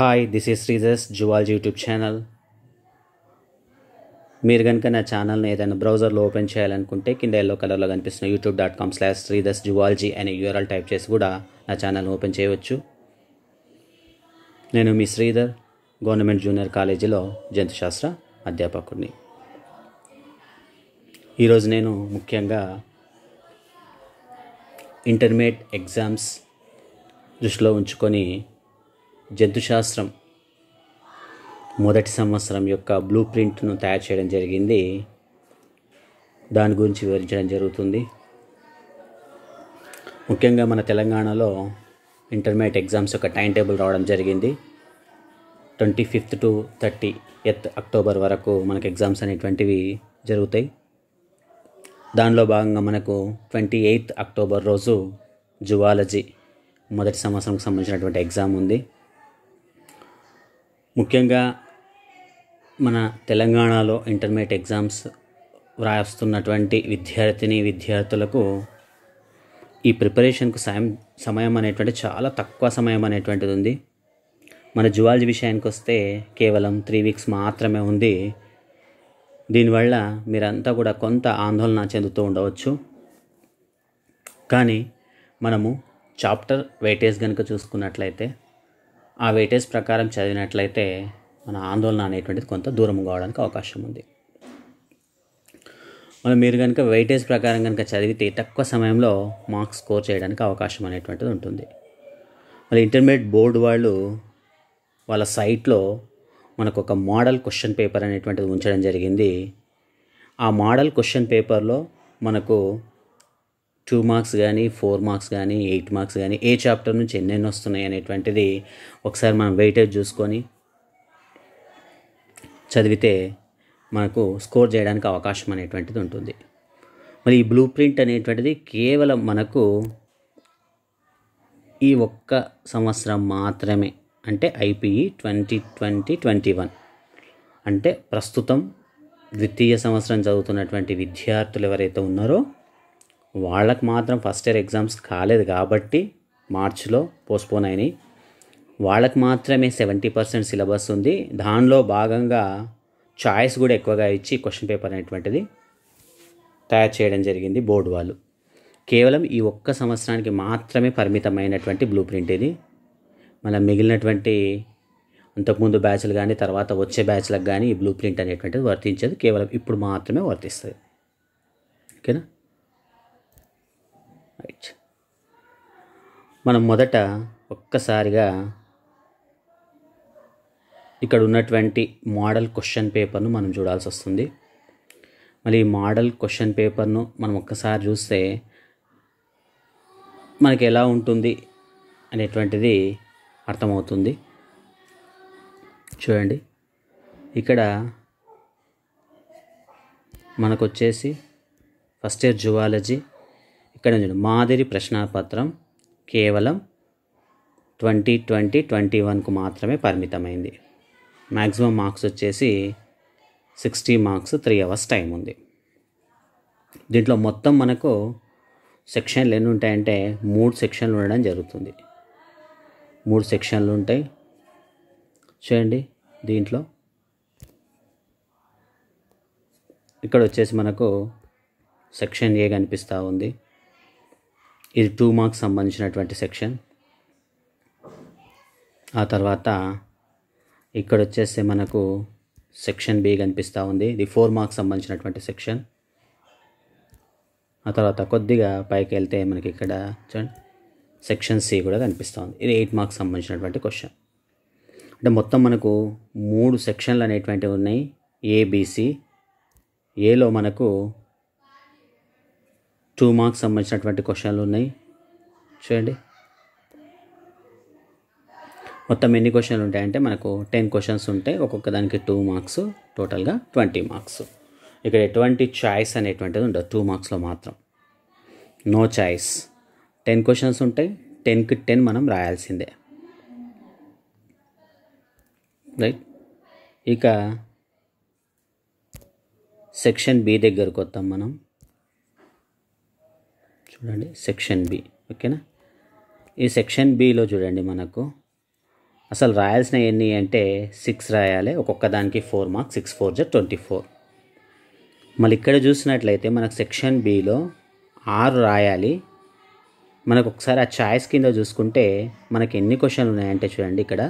hi this is Sreeja's zoology YouTube channel మీరు కనుక నా ఛానల్ని ఏదైనా బ్రౌజర్లో ఓపెన్ చేయాలనుకుంటే కింద ఎల్లో కలర్లో కనిపిస్తున్న YouTube dot com slash Sreeja's zoology అనే యూఆర్ఎల్ టైప్ చేసి కూడా నా ఛానల్ని ఓపెన్ చేయవచ్చు నేను మీ శ్రీధర్ గవర్నమెంట్ జూనియర్ కాలేజీలో జంతుశాస్త్ర అధ్యాపకుడిని ఈరోజు నేను ముఖ్యంగా ఇంటర్మీడియట్ ఎగ్జామ్స్ దృష్టిలో ఉంచుకొని జంతుశాస్త్రం మొదటి సంవత్సరం యొక్క బ్లూ ప్రింట్ను తయారు చేయడం జరిగింది దాని గురించి వివరించడం జరుగుతుంది ముఖ్యంగా మన తెలంగాణలో ఇంటర్మీడియట్ ఎగ్జామ్స్ యొక్క టైం టేబుల్ రావడం జరిగింది twenty fifth to thirtieth October వరకు మనకు ఎగ్జామ్స్ అనేటువంటివి జరుగుతాయి దానిలో భాగంగా మనకు ట్వంటీ ఎయిత్ అక్టోబర్ రోజు జువాలజీ మొదటి సంవత్సరంకి సంబంధించినటువంటి ఎగ్జామ్ ఉంది ముఖ్యంగా మన తెలంగాణలో ఇంటర్మీడియట్ ఎగ్జామ్స్ వ్రాస్తున్నటువంటి విద్యార్థిని విద్యార్థులకు ఈ ప్రిపరేషన్కు సాయం సమయం అనేటువంటి చాలా తక్కువ సమయం అనేటువంటిది ఉంది మన జువాలజీ విషయానికి వస్తే కేవలం త్రీ వీక్స్ మాత్రమే ఉంది దీనివల్ల మీరంతా కూడా కొంత ఆందోళన చెందుతూ ఉండవచ్చు కానీ మనము చాప్టర్ వెయిటేజ్ కనుక చూసుకున్నట్లయితే ఆ వెయిటేజ్ ప్రకారం చదివినట్లయితే మన ఆందోళన అనేటువంటిది కొంత దూరం కావడానికి అవకాశం ఉంది మనం మీరు కనుక వెయిటేజ్ ప్రకారం కనుక చదివితే తక్కువ సమయంలో మార్క్స్ స్కోర్ చేయడానికి అవకాశం అనేటువంటిది ఉంటుంది మరి ఇంటర్మీడియట్ బోర్డు వాళ్ళు వాళ్ళ సైట్లో మనకు ఒక మోడల్ క్వశ్చన్ పేపర్ అనేటువంటిది ఉంచడం జరిగింది ఆ మోడల్ క్వశ్చన్ పేపర్లో మనకు టూ మార్క్స్ కానీ ఫోర్ మార్క్స్ కానీ ఎయిట్ మార్క్స్ కానీ ఏ చాప్టర్ నుంచి ఎన్నెన్ని వస్తున్నాయి అనేటువంటిది ఒకసారి మనం వెయిటేజ్ చూసుకొని చదివితే మనకు స్కోర్ చేయడానికి అవకాశం అనేటువంటిది ఉంటుంది మరి ఈ బ్లూ ప్రింట్ అనేటువంటిది కేవలం మనకు ఈ ఒక్క సంవత్సరం మాత్రమే అంటే IPE twenty twenty twenty one అంటే ప్రస్తుతం ద్వితీయ సంవత్సరం చదువుతున్నటువంటి విద్యార్థులు ఎవరైతే ఉన్నారో వాళ్ళకి మాత్రం ఫస్ట్ ఇయర్ ఎగ్జామ్స్ కాలేదు కాబట్టి మార్చిలో పోస్ట్పోన్ అయినాయి వాళ్ళకి మాత్రమే సెవెంటీ పర్సెంట్ సిలబస్ ఉంది దానిలో భాగంగా చాయిస్ కూడా ఎక్కువగా ఇచ్చి క్వశ్చన్ పేపర్ అనేటువంటిది తయారు చేయడం జరిగింది బోర్డు వాళ్ళు కేవలం ఈ ఒక్క సంవత్సరానికి మాత్రమే పరిమితమైనటువంటి బ్లూ ప్రింట్ ఇది మన మిగిలినటువంటి అంతకుముందు బ్యాచ్లు కానీ తర్వాత వచ్చే బ్యాచ్లకు కానీ ఈ బ్లూ ప్రింట్ అనేటువంటిది వర్తించదు కేవలం ఇప్పుడు మాత్రమే వర్తిస్తుంది ఓకేనా రైట్ మనం మొదట ఒక్కసారిగా ఇక్కడ ఉన్నటువంటి మోడల్ క్వశ్చన్ పేపర్ను మనం చూడాల్సి వస్తుంది మళ్ళీ మోడల్ క్వశ్చన్ పేపర్ను మనం ఒక్కసారి చూస్తే మనకి ఎలా ఉంటుంది అనేటువంటిది అర్థమవుతుంది చూడండి ఇక్కడ మనకు వచ్చేసి ఫస్ట్ ఇయర్ జువాలజీ ఇక్కడ చూడండి మాదిరి ప్రశ్నాపత్రం కేవలం ట్వంటీ ట్వంటీ ట్వంటీ వన్కు మాత్రమే పరిమితమైంది మ్యాక్సిమం మార్క్స్ వచ్చేసి sixty marks three hours time ఉంది దీంట్లో మొత్తం మనకు సెక్షన్లు ఎన్ని ఉంటాయంటే మూడు సెక్షన్లు ఉండడం జరుగుతుంది మూడు సెక్షన్లు ఉంటాయి చూడండి దీంట్లో ఇక్కడ వచ్చేసి మనకు సెక్షన్ ఏ కనిపిస్తూ ఉంది ఇది టూ మార్క్స్ సంబంధించినటువంటి సెక్షన్ ఆ తర్వాత ఇక్కడ వచ్చేస్తే మనకు సెక్షన్ బి కనిపిస్తూ ఉంది ఇది ఫోర్ మార్క్స్ సంబంధించినటువంటి సెక్షన్ ఆ తర్వాత కొద్దిగా పైకి వెళ్తే మనకి ఇక్కడ చూడండి సెక్షన్ సి కూడా కనిపిస్తుంది ఇది ఎయిట్ మార్క్స్ సంబంధించినటువంటి క్వశ్చన్ అంటే మొత్తం మనకు మూడు సెక్షన్లు అనేటువంటివి ఉన్నాయి ఏబిసి ఏలో మనకు టూ మార్క్స్ సంబంధించినటువంటి క్వశ్చన్లు ఉన్నాయి చూడండి మొత్తం ఎన్ని క్వశ్చన్లు ఉంటాయంటే మనకు టెన్ క్వశ్చన్స్ ఉంటాయి ఒక్కొక్క దానికి టూ మార్క్స్ టోటల్గా ట్వంటీ మార్క్స్ ఇక్కడ ఎటువంటి చాయిస్ అనేటువంటిది ఉండదు టూ మార్క్స్లో మాత్రం నో చాయిస్ టెన్ క్వశ్చన్స్ ఉంటాయి టెన్కి టెన్ మనం రాయాల్సిందే రైట్ ఇక సెక్షన్ బి దగ్గరకు వద్దాం మనం చూడండి సెక్షన్ బి ఓకేనా ఈ సెక్షన్ బిలో చూడండి మనకు అసలు రాయాల్సిన ఎన్ని అంటే సిక్స్ రాయాలి ఒక్కొక్క దానికి ఫోర్ మార్క్స్ సిక్స్ ఫోర్ జా ట్వంటీ ఫోర్ మళ్ళీ ఇక్కడ చూసినట్లయితే మనకు సెక్షన్ బిలో ఆరు రాయాలి మనకు ఒకసారి ఆ ఛాయిస్ కింద చూసుకుంటే మనకి ఎన్ని క్వశ్చన్లు ఉన్నాయంటే చూడండి ఇక్కడ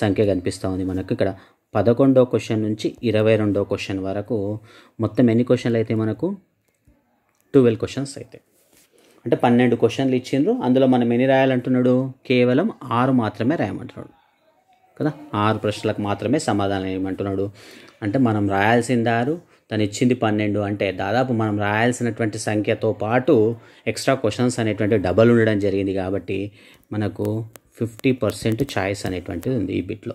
సంఖ్య కనిపిస్తూ ఉంది మనకు ఇక్కడ పదకొండో క్వశ్చన్ నుంచి ఇరవై రెండో క్వశ్చన్ వరకు మొత్తం ఎన్ని క్వశ్చన్లు అయితే మనకు ట్వెల్వ్ క్వశ్చన్స్ అయితే అంటే పన్నెండు క్వశ్చన్లు ఇచ్చిండ్రు అందులో మనం ఎన్ని రాయాలంటున్నాడు కేవలం ఆరు మాత్రమే రాయమంటున్నాడు కదా ఆరు ప్రశ్నలకు మాత్రమే సమాధానం ఏమంటున్నాడు అంటే మనం రాయాల్సింది ఆరు తను ఇచ్చింది పన్నెండు అంటే దాదాపు మనం రాయాల్సినటువంటి సంఖ్యతో పాటు ఎక్స్ట్రా క్వశ్చన్స్ అనేటువంటి డబల్ ఉండడం జరిగింది కాబట్టి మనకు ఫిఫ్టీ పర్సెంట్ ఛాయిస్ అనేటువంటిది ఉంది ఈ బిట్లో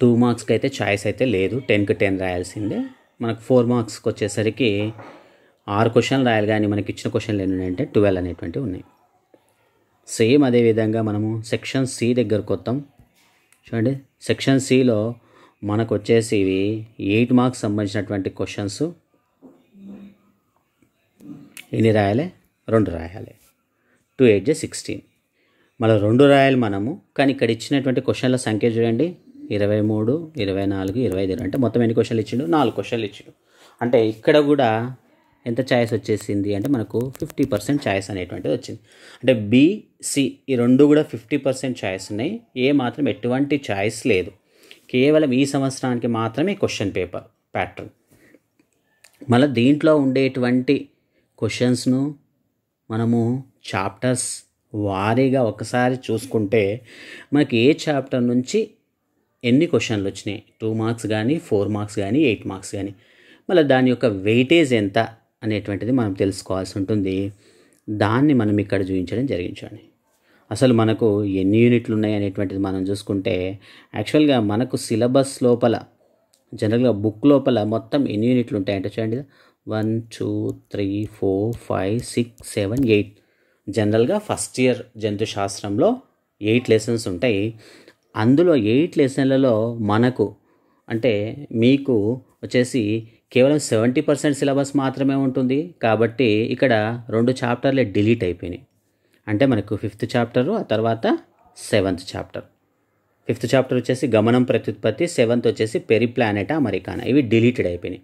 టూ మార్క్స్కి అయితే ఛాయిస్ అయితే లేదు టెన్కి టెన్ రాయాల్సిందే మనకు ఫోర్ మార్క్స్కి వచ్చేసరికి ఆరు క్వశ్చన్లు రాయాలి కానీ మనకి ఇచ్చిన క్వశ్చన్లు ఏంటంటే ట్వెల్వ్ అనేటువంటివి ఉన్నాయి సేమ్ అదేవిధంగా మనము సెక్షన్ సి దగ్గరకు వస్తాం చూడండి సెక్షన్ సిలో మనకు వచ్చేసి ఇవి ఎయిట్ మార్క్స్ సంబంధించినటువంటి క్వశ్చన్స్ ఎన్ని రాయాలి రెండు రాయాలి టూ ఎయిట్ జే సిక్స్టీన్ మళ్ళీ రెండు రాయాలి మనము కానీ ఇక్కడ ఇచ్చినటువంటి క్వశ్చన్ల సంఖ్య చూడండి ఇరవై మూడు ఇరవై నాలుగు ఇరవై ఐదు అంటే మొత్తం ఎన్ని క్వశ్చన్లు ఇచ్చిండు నాలుగు క్వశ్చన్లు ఇచ్చిండు అంటే ఇక్కడ కూడా ఎంత ఛాయిస్ వచ్చేసింది అంటే మనకు ఫిఫ్టీ పర్సెంట్ ఛాయిస్ అనేటువంటిది వచ్చింది అంటే బీసీ ఈ రెండు కూడా ఫిఫ్టీ పర్సెంట్ ఛాయిస్ ఉన్నాయి ఏ మాత్రం ఎటువంటి ఛాయిస్ లేదు కేవలం ఈ సంవత్సరానికి మాత్రమే క్వశ్చన్ పేపర్ ప్యాటర్న్ మళ్ళీ దీంట్లో ఉండేటువంటి క్వశ్చన్స్ను మనము చాప్టర్స్ వారీగా ఒకసారి చూసుకుంటే మనకి ఏ చాప్టర్ నుంచి ఎన్ని క్వశ్చన్లు వచ్చినాయి టూ మార్క్స్ కానీ ఫోర్ మార్క్స్ కానీ ఎయిట్ మార్క్స్ కానీ మళ్ళీ దాని యొక్క వెయిటేజ్ ఎంత అనేటువంటిది మనం తెలుసుకోవాల్సి ఉంటుంది దాన్ని మనం ఇక్కడ చూపించడం జరిగించండి అసలు మనకు ఎన్ని యూనిట్లు ఉన్నాయి అనేటువంటిది మనం చూసుకుంటే యాక్చువల్గా మనకు సిలబస్ లోపల జనరల్గా బుక్ లోపల మొత్తం ఎన్ని యూనిట్లు ఉంటాయంటే చూడండి one two three four five six seven eight జనరల్గా ఫస్ట్ ఇయర్ జంతు శాస్త్రంలో ఎయిట్ లెసన్స్ ఉంటాయి అందులో ఎయిట్ లెసన్లలో మనకు అంటే మీకు వచ్చేసి కేవలం సెవెంటీ పర్సెంట్ సిలబస్ మాత్రమే ఉంటుంది కాబట్టి ఇక్కడ రెండు చాప్టర్లే డిలీట్ అయిపోయినాయి అంటే మనకు ఫిఫ్త్ చాప్టరు ఆ తర్వాత సెవెంత్ చాప్టర్ ఫిఫ్త్ చాప్టర్ వచ్చేసి గమనం ప్రత్యుత్పత్తి సెవెంత్ వచ్చేసి పెరి ప్లానెట్ అమెరికానా ఇవి డిలీటెడ్ అయిపోయినాయి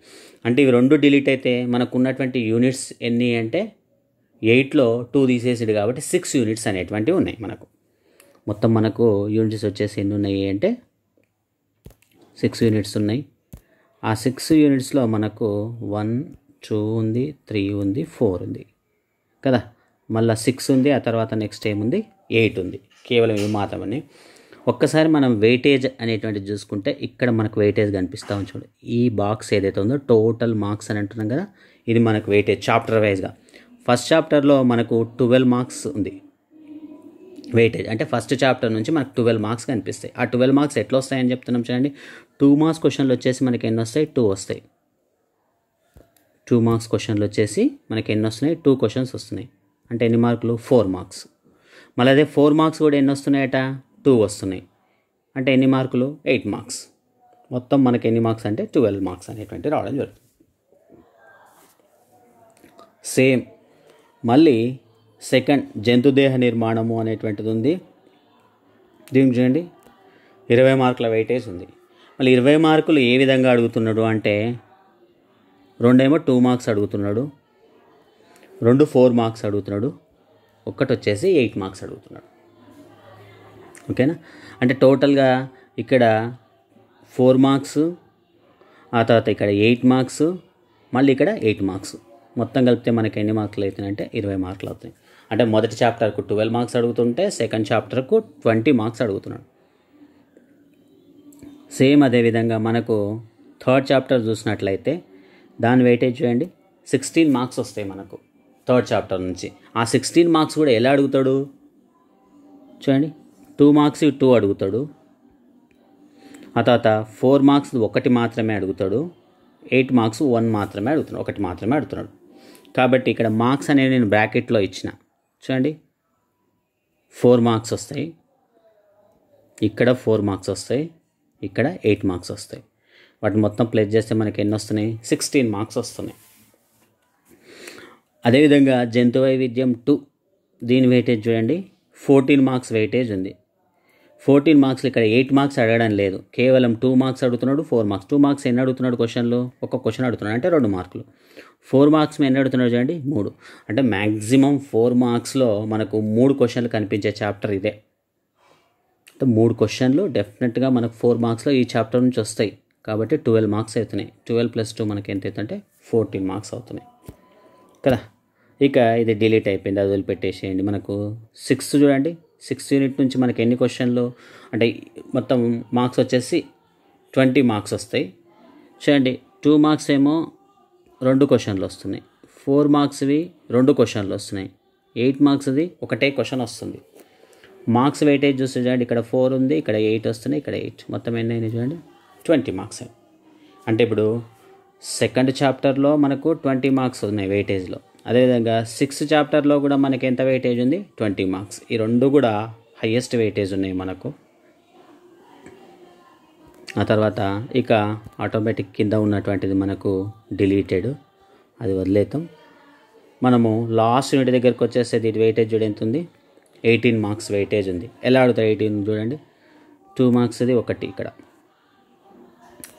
అంటే ఇవి రెండు డిలీట్ అయితే మనకు ఉన్నటువంటి యూనిట్స్ ఎన్ని అంటే ఎయిట్లో టూ తీసేసాడు కాబట్టి సిక్స్ యూనిట్స్ అనేటువంటివి ఉన్నాయి మనకు మొత్తం మనకు యూనిట్స్ వచ్చేసి ఎన్ని ఉన్నాయి అంటే సిక్స్ యూనిట్స్ ఉన్నాయి ఆ సిక్స్ యూనిట్స్లో మనకు వన్ టూ ఉంది త్రీ ఉంది ఫోర్ ఉంది కదా మళ్ళీ సిక్స్ ఉంది ఆ తర్వాత నెక్స్ట్ ఏముంది ఎయిట్ ఉంది కేవలం ఇవి మాత్రమని ఒక్కసారి మనం వెయిటేజ్ అనేటువంటిది చూసుకుంటే ఇక్కడ మనకు వెయిటేజ్ కనిపిస్తూ ఉంచండి ఈ బాక్స్ ఏదైతే ఉందో టోటల్ మార్క్స్ అని అంటున్నాం కదా ఇది మనకు వెయిటేజ్ చాప్టర్ వైజ్గా ఫస్ట్ చాప్టర్లో మనకు ట్వెల్వ్ మార్క్స్ ఉంది వెయిటేజ్ అంటే ఫస్ట్ చాప్టర్ నుంచి మనకు ట్వెల్వ్ మార్క్స్ కనిపిస్తాయి ఆ ట్వెల్వ్ మార్క్స్ ఎట్లా వస్తాయని చెప్తున్నాం చూడండి టూ మార్క్స్ క్వశ్చన్లు వచ్చేసి మనకి ఎన్ని వస్తాయి టూ వస్తాయి టూ మార్క్స్ క్వశ్చన్లు వచ్చేసి మనకి ఎన్ని వస్తున్నాయి టూ క్వశ్చన్స్ వస్తున్నాయి అంటే ఎన్ని మార్కులు ఫోర్ మార్క్స్ మళ్ళీ అదే ఫోర్ మార్క్స్ కూడా ఎన్ని వస్తున్నాయట టూ వస్తున్నాయి అంటే ఎన్ని మార్కులు ఎయిట్ మార్క్స్ మొత్తం మనకి ఎన్ని మార్క్స్ అంటే ట్వెల్వ్ మార్క్స్ అనేటువంటి రావడం జరుగుతుంది సేమ్ మళ్ళీ సెకండ్ జంతుదేహ నిర్మాణము అనేటువంటిది ఉంది దీనికి చూడండి ఇరవై మార్కుల వెయిటేజ్ ఉంది మళ్ళీ ఇరవై మార్కులు ఏ విధంగా అడుగుతున్నాడు అంటే రెండేమో టూ మార్క్స్ అడుగుతున్నాడు రెండు ఫోర్ మార్క్స్ అడుగుతున్నాడు ఒక్కటి వచ్చేసి ఎయిట్ మార్క్స్ అడుగుతున్నాడు ఓకేనా అంటే టోటల్గా ఇక్కడ ఫోర్ మార్క్స్ ఆ తర్వాత ఇక్కడ ఎయిట్ మార్క్స్ మళ్ళీ ఇక్కడ ఎయిట్ మార్క్స్ మొత్తం కలిపితే మనకి ఎన్ని మార్కులు అవుతాయంటే ఇరవై మార్కులు అవుతాయి అంటే మొదటి చాప్టర్కు ట్వెల్వ్ మార్క్స్ అడుగుతుంటే సెకండ్ చాప్టర్కు ట్వంటీ మార్క్స్ అడుగుతున్నాడు సేమ్ అదేవిధంగా మనకు థర్డ్ చాప్టర్ చూసినట్లయితే దాని వెయిటేజ్ చూడండి సిక్స్టీన్ మార్క్స్ వస్తాయి మనకు థర్డ్ చాప్టర్ నుంచి ఆ సిక్స్టీన్ మార్క్స్ కూడా ఎలా అడుగుతాడు చూడండి టూ మార్క్స్ టూ అడుగుతాడు ఆ తర్వాత ఫోర్ మార్క్స్ ఒకటి మాత్రమే అడుగుతాడు ఎయిట్ మార్క్స్ వన్ మాత్రమే అడుగుతున్నాడు ఒకటి మాత్రమే అడుగుతున్నాడు కాబట్టి ఇక్కడ మార్క్స్ అనేవి నేను బ్రాకెట్లో ఇచ్చిన చూడండి ఫోర్ మార్క్స్ వస్తాయి ఇక్కడ ఫోర్ మార్క్స్ వస్తాయి ఇక్కడ ఎయిట్ మార్క్స్ వస్తాయి వాటిని మొత్తం ప్లేస్ చేస్తే మనకి ఎన్ని వస్తున్నాయి సిక్స్టీన్ మార్క్స్ వస్తున్నాయి అదేవిధంగా జంతు వైవిధ్యం టూ దీని వెయిటేజ్ చూడండి ఫోర్టీన్ మార్క్స్ వెయిటేజ్ ఉంది ఫోర్టీన్ మార్క్స్ ఇక్కడ ఎయిట్ మార్క్స్ అడగడం లేదు కేవలం టూ మార్క్స్ అడుగుతున్నాడు ఫోర్ మార్క్స్ టూ మార్క్స్ ఎన్ని అడుగుతున్నాడు క్వశ్చన్లు ఒక క్వశ్చన్ అడుగుతున్నాడు అంటే రెండు మార్కులు ఫోర్ మార్క్స్ ఎన్ని అడుగుతున్నాడు చూడండి మూడు అంటే మ్యాక్సిమం ఫోర్ మార్క్స్లో మనకు మూడు క్వశ్చన్లు కనిపించే చాప్టర్ ఇదే మూడు క్వశ్చన్లు డెఫినెట్గా మనకు ఫోర్ మార్క్స్లో ఈ చాప్టర్ నుంచి వస్తాయి కాబట్టి ట్వెల్వ్ మార్క్స్ అవుతున్నాయి ట్వెల్వ్ ప్లస్ టూ మనకి ఎంత అవుతుందంటే ఫోర్టీన్ మార్క్స్ అవుతున్నాయి కదా ఇక ఇది డిలీట్ అయిపోయింది అది వదిలిపెట్టేసేయండి మనకు సిక్స్త్ చూడండి సిక్స్త్ యూనిట్ నుంచి మనకి ఎన్ని క్వశ్చన్లు అంటే మొత్తం మార్క్స్ వచ్చేసి ట్వంటీ మార్క్స్ వస్తాయి చూడండి టూ మార్క్స్ ఏమో రెండు క్వశ్చన్లు వస్తున్నాయి ఫోర్ మార్క్స్వి రెండు క్వశ్చన్లు వస్తున్నాయి ఎయిట్ మార్క్స్ది ఒకటే క్వశ్చన్ వస్తుంది మార్క్స్ వెయిటేజ్ చూస్తే చూడండి ఇక్కడ ఫోర్ ఉంది ఇక్కడ ఎయిట్ వస్తున్నాయి ఇక్కడ ఎయిట్ మొత్తం ఎన్ని అయినాయి చూడండి ట్వంటీ మార్క్స్ అంటే ఇప్పుడు సెకండ్ చాప్టర్లో మనకు ట్వంటీ మార్క్స్ ఉన్నాయి వెయిటేజ్లో అదేవిధంగా సిక్స్త్ చాప్టర్లో కూడా మనకి ఎంత వెయిటేజ్ ఉంది ట్వంటీ మార్క్స్ ఈ రెండు కూడా హయ్యెస్ట్ వెయిటేజ్ ఉన్నాయి మనకు ఆ తర్వాత ఇక ఆటోమేటిక్ కింద ఉన్నటువంటిది మనకు డిలీటెడ్ అది వదిలేతాం మనము లాస్ట్ యూనిట్ దగ్గరికి వచ్చేస్తే దీని వెయిటేజ్ చూడ ఎంత ఉంది ఎయిటీన్ మార్క్స్ వెయిటేజ్ ఉంది ఎలా అడుగుతారు ఎయిటీన్ చూడండి టూ మార్క్స్ది ఒకటి ఇక్కడ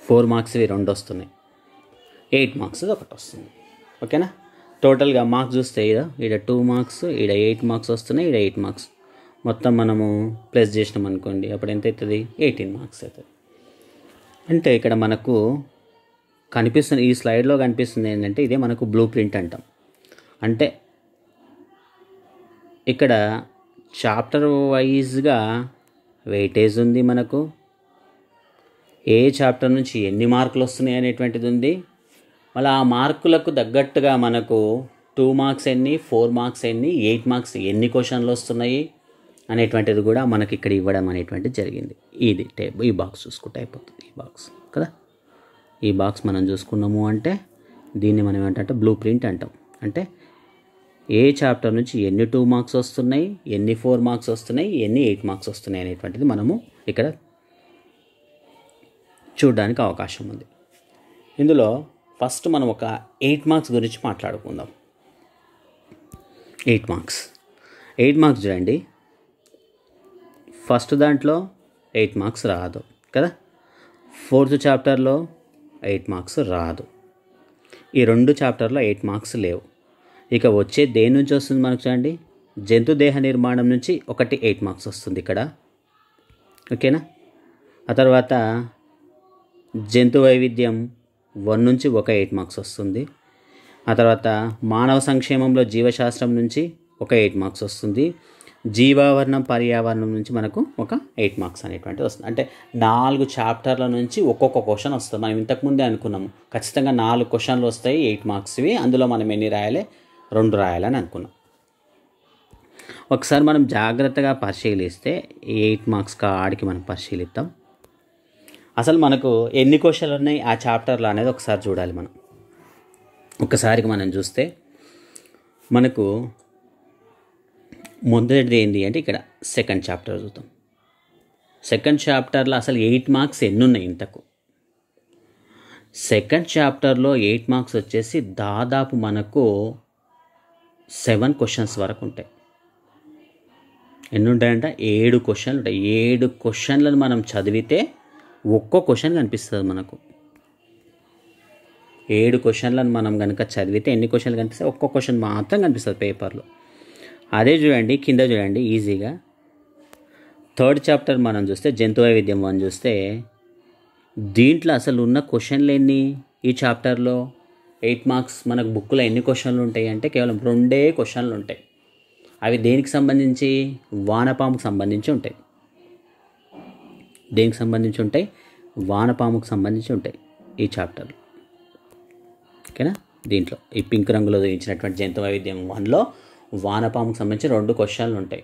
ఫోర్ మార్క్స్వి రెండు వస్తున్నాయి ఎయిట్ మార్క్స్ది ఒకటి వస్తుంది ఓకేనా టోటల్గా మార్క్స్ చూస్తే ఇడ ఈడ టూ మార్క్స్ ఈడ ఎయిట్ మార్క్స్ వస్తున్నాయి ఈడ ఎయిట్ మార్క్స్ మొత్తం మనము ప్లస్ చేసినాం అనుకోండి అప్పుడు ఎంత అవుతుంది ఎయిటీన్ మార్క్స్ అవుతుంది అంటే ఇక్కడ మనకు కనిపిస్తుంది ఈ స్లైడ్లో కనిపిస్తుంది ఏంటంటే ఇదే మనకు బ్లూ ప్రింట్ అంటాం అంటే ఇక్కడ చాప్టర్ వైజ్గా వెయిటేజ్ ఉంది మనకు ఏ చాప్టర్ నుంచి ఎన్ని మార్కులు వస్తున్నాయి అనేటువంటిది ఉంది మళ్ళీ ఆ మార్కులకు తగ్గట్టుగా మనకు టూ మార్క్స్ ఎన్ని ఫోర్ మార్క్స్ ఎన్ని ఎయిట్ మార్క్స్ ఎన్ని క్వశ్చన్లు వస్తున్నాయి అనేటువంటిది కూడా మనకి ఇక్కడ ఇవ్వడం అనేటువంటిది జరిగింది ఇది టైప్ ఈ బాక్స్ చూసుకుంటే అయిపోతుంది ఈ బాక్స్ కదా ఈ బాక్స్ మనం చూసుకున్నాము అంటే దీన్ని మనం ఏంటంటే బ్లూ ప్రింట్ అంటాం అంటే ఏ చాప్టర్ నుంచి ఎన్ని టూ మార్క్స్ వస్తున్నాయి ఎన్ని ఫోర్ మార్క్స్ వస్తున్నాయి ఎన్ని ఎయిట్ మార్క్స్ వస్తున్నాయి అనేటువంటిది మనము ఇక్కడ చూడడానికి అవకాశం ఉంది ఇందులో ఫస్ట్ మనం ఒక ఎయిట్ మార్క్స్ గురించి మాట్లాడుకుందాం ఎయిట్ మార్క్స్ ఎయిట్ మార్క్స్ చూడండి ఫస్ట్ దాంట్లో ఎయిట్ మార్క్స్ రాదు కదా ఫోర్త్ చాప్టర్లో ఎయిట్ మార్క్స్ రాదు ఈ రెండు చాప్టర్లో ఎయిట్ మార్క్స్ లేవు ఇక వచ్చే దేని నుంచి వస్తుంది మనకు చూడండి జంతు దేహ నిర్మాణం నుంచి ఒకటి ఎయిట్ మార్క్స్ వస్తుంది ఇక్కడ ఓకేనా ఆ తర్వాత జంతు వైవిధ్యం వన్ నుంచి ఒక ఎయిట్ మార్క్స్ వస్తుంది ఆ తర్వాత మానవ సంక్షేమంలో జీవశాస్త్రం నుంచి ఒక ఎయిట్ మార్క్స్ వస్తుంది జీవావరణం పర్యావరణం నుంచి మనకు ఒక ఎయిట్ మార్క్స్ అనేటువంటి వస్తుంది అంటే నాలుగు చాప్టర్ల నుంచి ఒక్కొక్క క్వశ్చన్ వస్తుంది మనం ఇంతకుముందే అనుకున్నాము ఖచ్చితంగా నాలుగు క్వశ్చన్లు వస్తాయి ఎయిట్ మార్క్స్వి అందులో మనం ఎన్ని రాయాలి రెండు రాయాలని అనుకున్నాం ఒకసారి మనం జాగ్రత్తగా పరిశీలిస్తే ఎయిట్ మార్క్స్ ఆడికి మనం పరిశీలిద్దాం అసలు మనకు ఎన్ని క్వశ్చన్లు ఉన్నాయి ఆ చాప్టర్లో అనేది ఒకసారి చూడాలి మనం ఒకసారికి మనం చూస్తే మనకు మొదటిది ఏంటి అంటే ఇక్కడ సెకండ్ చాప్టర్ చూద్దాం సెకండ్ చాప్టర్లో అసలు ఎయిట్ మార్క్స్ ఎన్ని ఉన్నాయి ఇంతకు సెకండ్ చాప్టర్లో ఎయిట్ మార్క్స్ వచ్చేసి దాదాపు మనకు సెవెన్ క్వశ్చన్స్ వరకు ఉంటాయి ఎన్ని ఉంటాయంటే ఏడు క్వశ్చన్లు ఉంటాయి ఏడు క్వశ్చన్లను మనం చదివితే ఒక్కో క్వశ్చన్ కనిపిస్తుంది మనకు ఏడు క్వశ్చన్లను మనం కనుక చదివితే ఎన్ని క్వశ్చన్లు కనిపిస్తాయి ఒక్కో క్వశ్చన్ మాత్రం కనిపిస్తుంది పేపర్లో అదే చూడండి కింద చూడండి ఈజీగా థర్డ్ చాప్టర్ మనం చూస్తే జంతు వైవిధ్యం అని చూస్తే దీంట్లో అసలు ఉన్న క్వశ్చన్లు ఎన్ని ఈ చాప్టర్లో ఎయిట్ మార్క్స్ మనకు బుక్లో ఎన్ని క్వశ్చన్లు ఉంటాయి అంటే కేవలం రెండే క్వశ్చన్లు ఉంటాయి అవి దేనికి సంబంధించి వానపాముకు సంబంధించి ఉంటాయి దేనికి సంబంధించి ఉంటాయి వానపాముకు సంబంధించి ఉంటాయి ఈ చాప్టర్ ఓకేనా దీంట్లో ఈ పింక్ రంగులో ఇచ్చినటువంటి జంతు వైవిధ్యం వన్లో వానపాముకు సంబంధించి రెండు క్వశ్చన్లు ఉంటాయి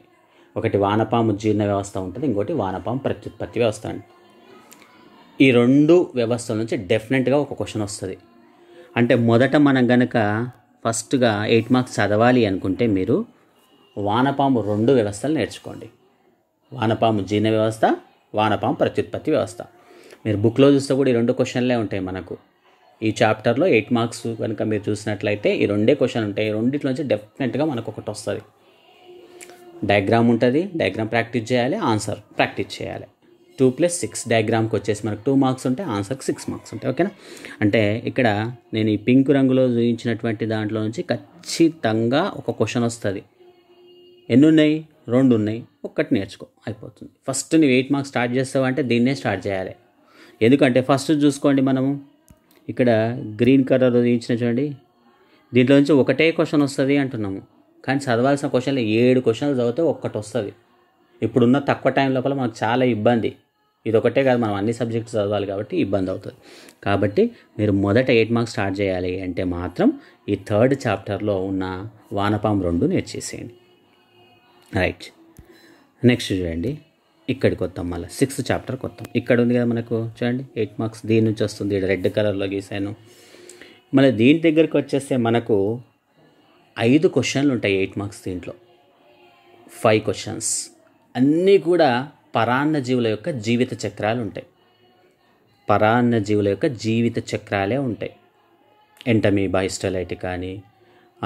ఒకటి వానపాము జీర్ణ వ్యవస్థ ఉంటుంది ఇంకోటి వానపాము ప్రత్యుత్పత్తి వ్యవస్థ అండి ఈ రెండు వ్యవస్థల నుంచి డెఫినెట్గా ఒక క్వశ్చన్ వస్తుంది అంటే మొదట మనం గనక ఫస్ట్గా ఎయిట్ మార్క్స్ చదవాలి అనుకుంటే మీరు వానపాము రెండు వ్యవస్థలు నేర్చుకోండి వానపాము జీర్ణ వ్యవస్థ వానపాము ప్రత్యుత్పత్తి వ్యవస్థ మీరు బుక్లో చూస్తే కూడా ఈ రెండు క్వశ్చన్లే ఉంటాయి మనకు ఈ చాప్టర్లో ఎయిట్ మార్క్స్ కనుక మీరు చూసినట్లయితే ఈ రెండే క్వశ్చన్ ఉంటాయి ఈ నుంచి డెఫినెట్గా మనకు ఒకటి వస్తుంది డయాగ్రామ్ ఉంటుంది డయాగ్రామ్ ప్రాక్టీస్ చేయాలి ఆన్సర్ ప్రాక్టీస్ చేయాలి టూ ప్లస్ సిక్స్ డయాగ్రామ్కి వచ్చేసి మనకు టూ మార్క్స్ ఉంటాయి ఆన్సర్కి సిక్స్ మార్క్స్ ఉంటాయి ఓకేనా అంటే ఇక్కడ నేను ఈ పింక్ రంగులో చూపించినటువంటి దాంట్లో నుంచి ఖచ్చితంగా ఒక క్వశ్చన్ వస్తుంది ఎన్ని ఉన్నాయి రెండు ఉన్నాయి ఒక్కటి నేర్చుకో అయిపోతుంది ఫస్ట్ నువ్వు ఎయిట్ మార్క్స్ స్టార్ట్ చేస్తావంటే దీన్నే స్టార్ట్ చేయాలి ఎందుకంటే ఫస్ట్ చూసుకోండి మనము ఇక్కడ గ్రీన్ కలర్ చూపించిన చూడండి దీంట్లో నుంచి ఒకటే క్వశ్చన్ వస్తుంది అంటున్నాము కానీ చదవాల్సిన క్వశ్చన్లు ఏడు క్వశ్చన్లు చదివితే ఒక్కటి వస్తుంది ఇప్పుడున్న తక్కువ టైం లోపల మనకు చాలా ఇబ్బంది ఇదొకటే కాదు మనం అన్ని సబ్జెక్ట్స్ చదవాలి కాబట్టి ఇబ్బంది అవుతుంది కాబట్టి మీరు మొదట ఎయిట్ మార్క్స్ స్టార్ట్ చేయాలి అంటే మాత్రం ఈ థర్డ్ చాప్టర్లో ఉన్న వానపాం రెండు నేర్చేసేయండి రైట్ నెక్స్ట్ చూడండి ఇక్కడికి వద్దాం మళ్ళీ సిక్స్త్ చాప్టర్కి వద్దాం ఇక్కడ ఉంది కదా మనకు చూడండి ఎయిట్ మార్క్స్ దీని నుంచి వస్తుంది రెడ్ కలర్లో గీసాను మళ్ళీ దీని దగ్గరికి వచ్చేస్తే మనకు ఐదు క్వశ్చన్లు ఉంటాయి ఎయిట్ మార్క్స్ దీంట్లో ఫైవ్ క్వశ్చన్స్ అన్నీ కూడా పరాన్న జీవుల యొక్క జీవిత చక్రాలు ఉంటాయి పరాన్న జీవుల యొక్క జీవిత చక్రాలే ఉంటాయి ఎంటమీ బైస్టలైట్ కానీ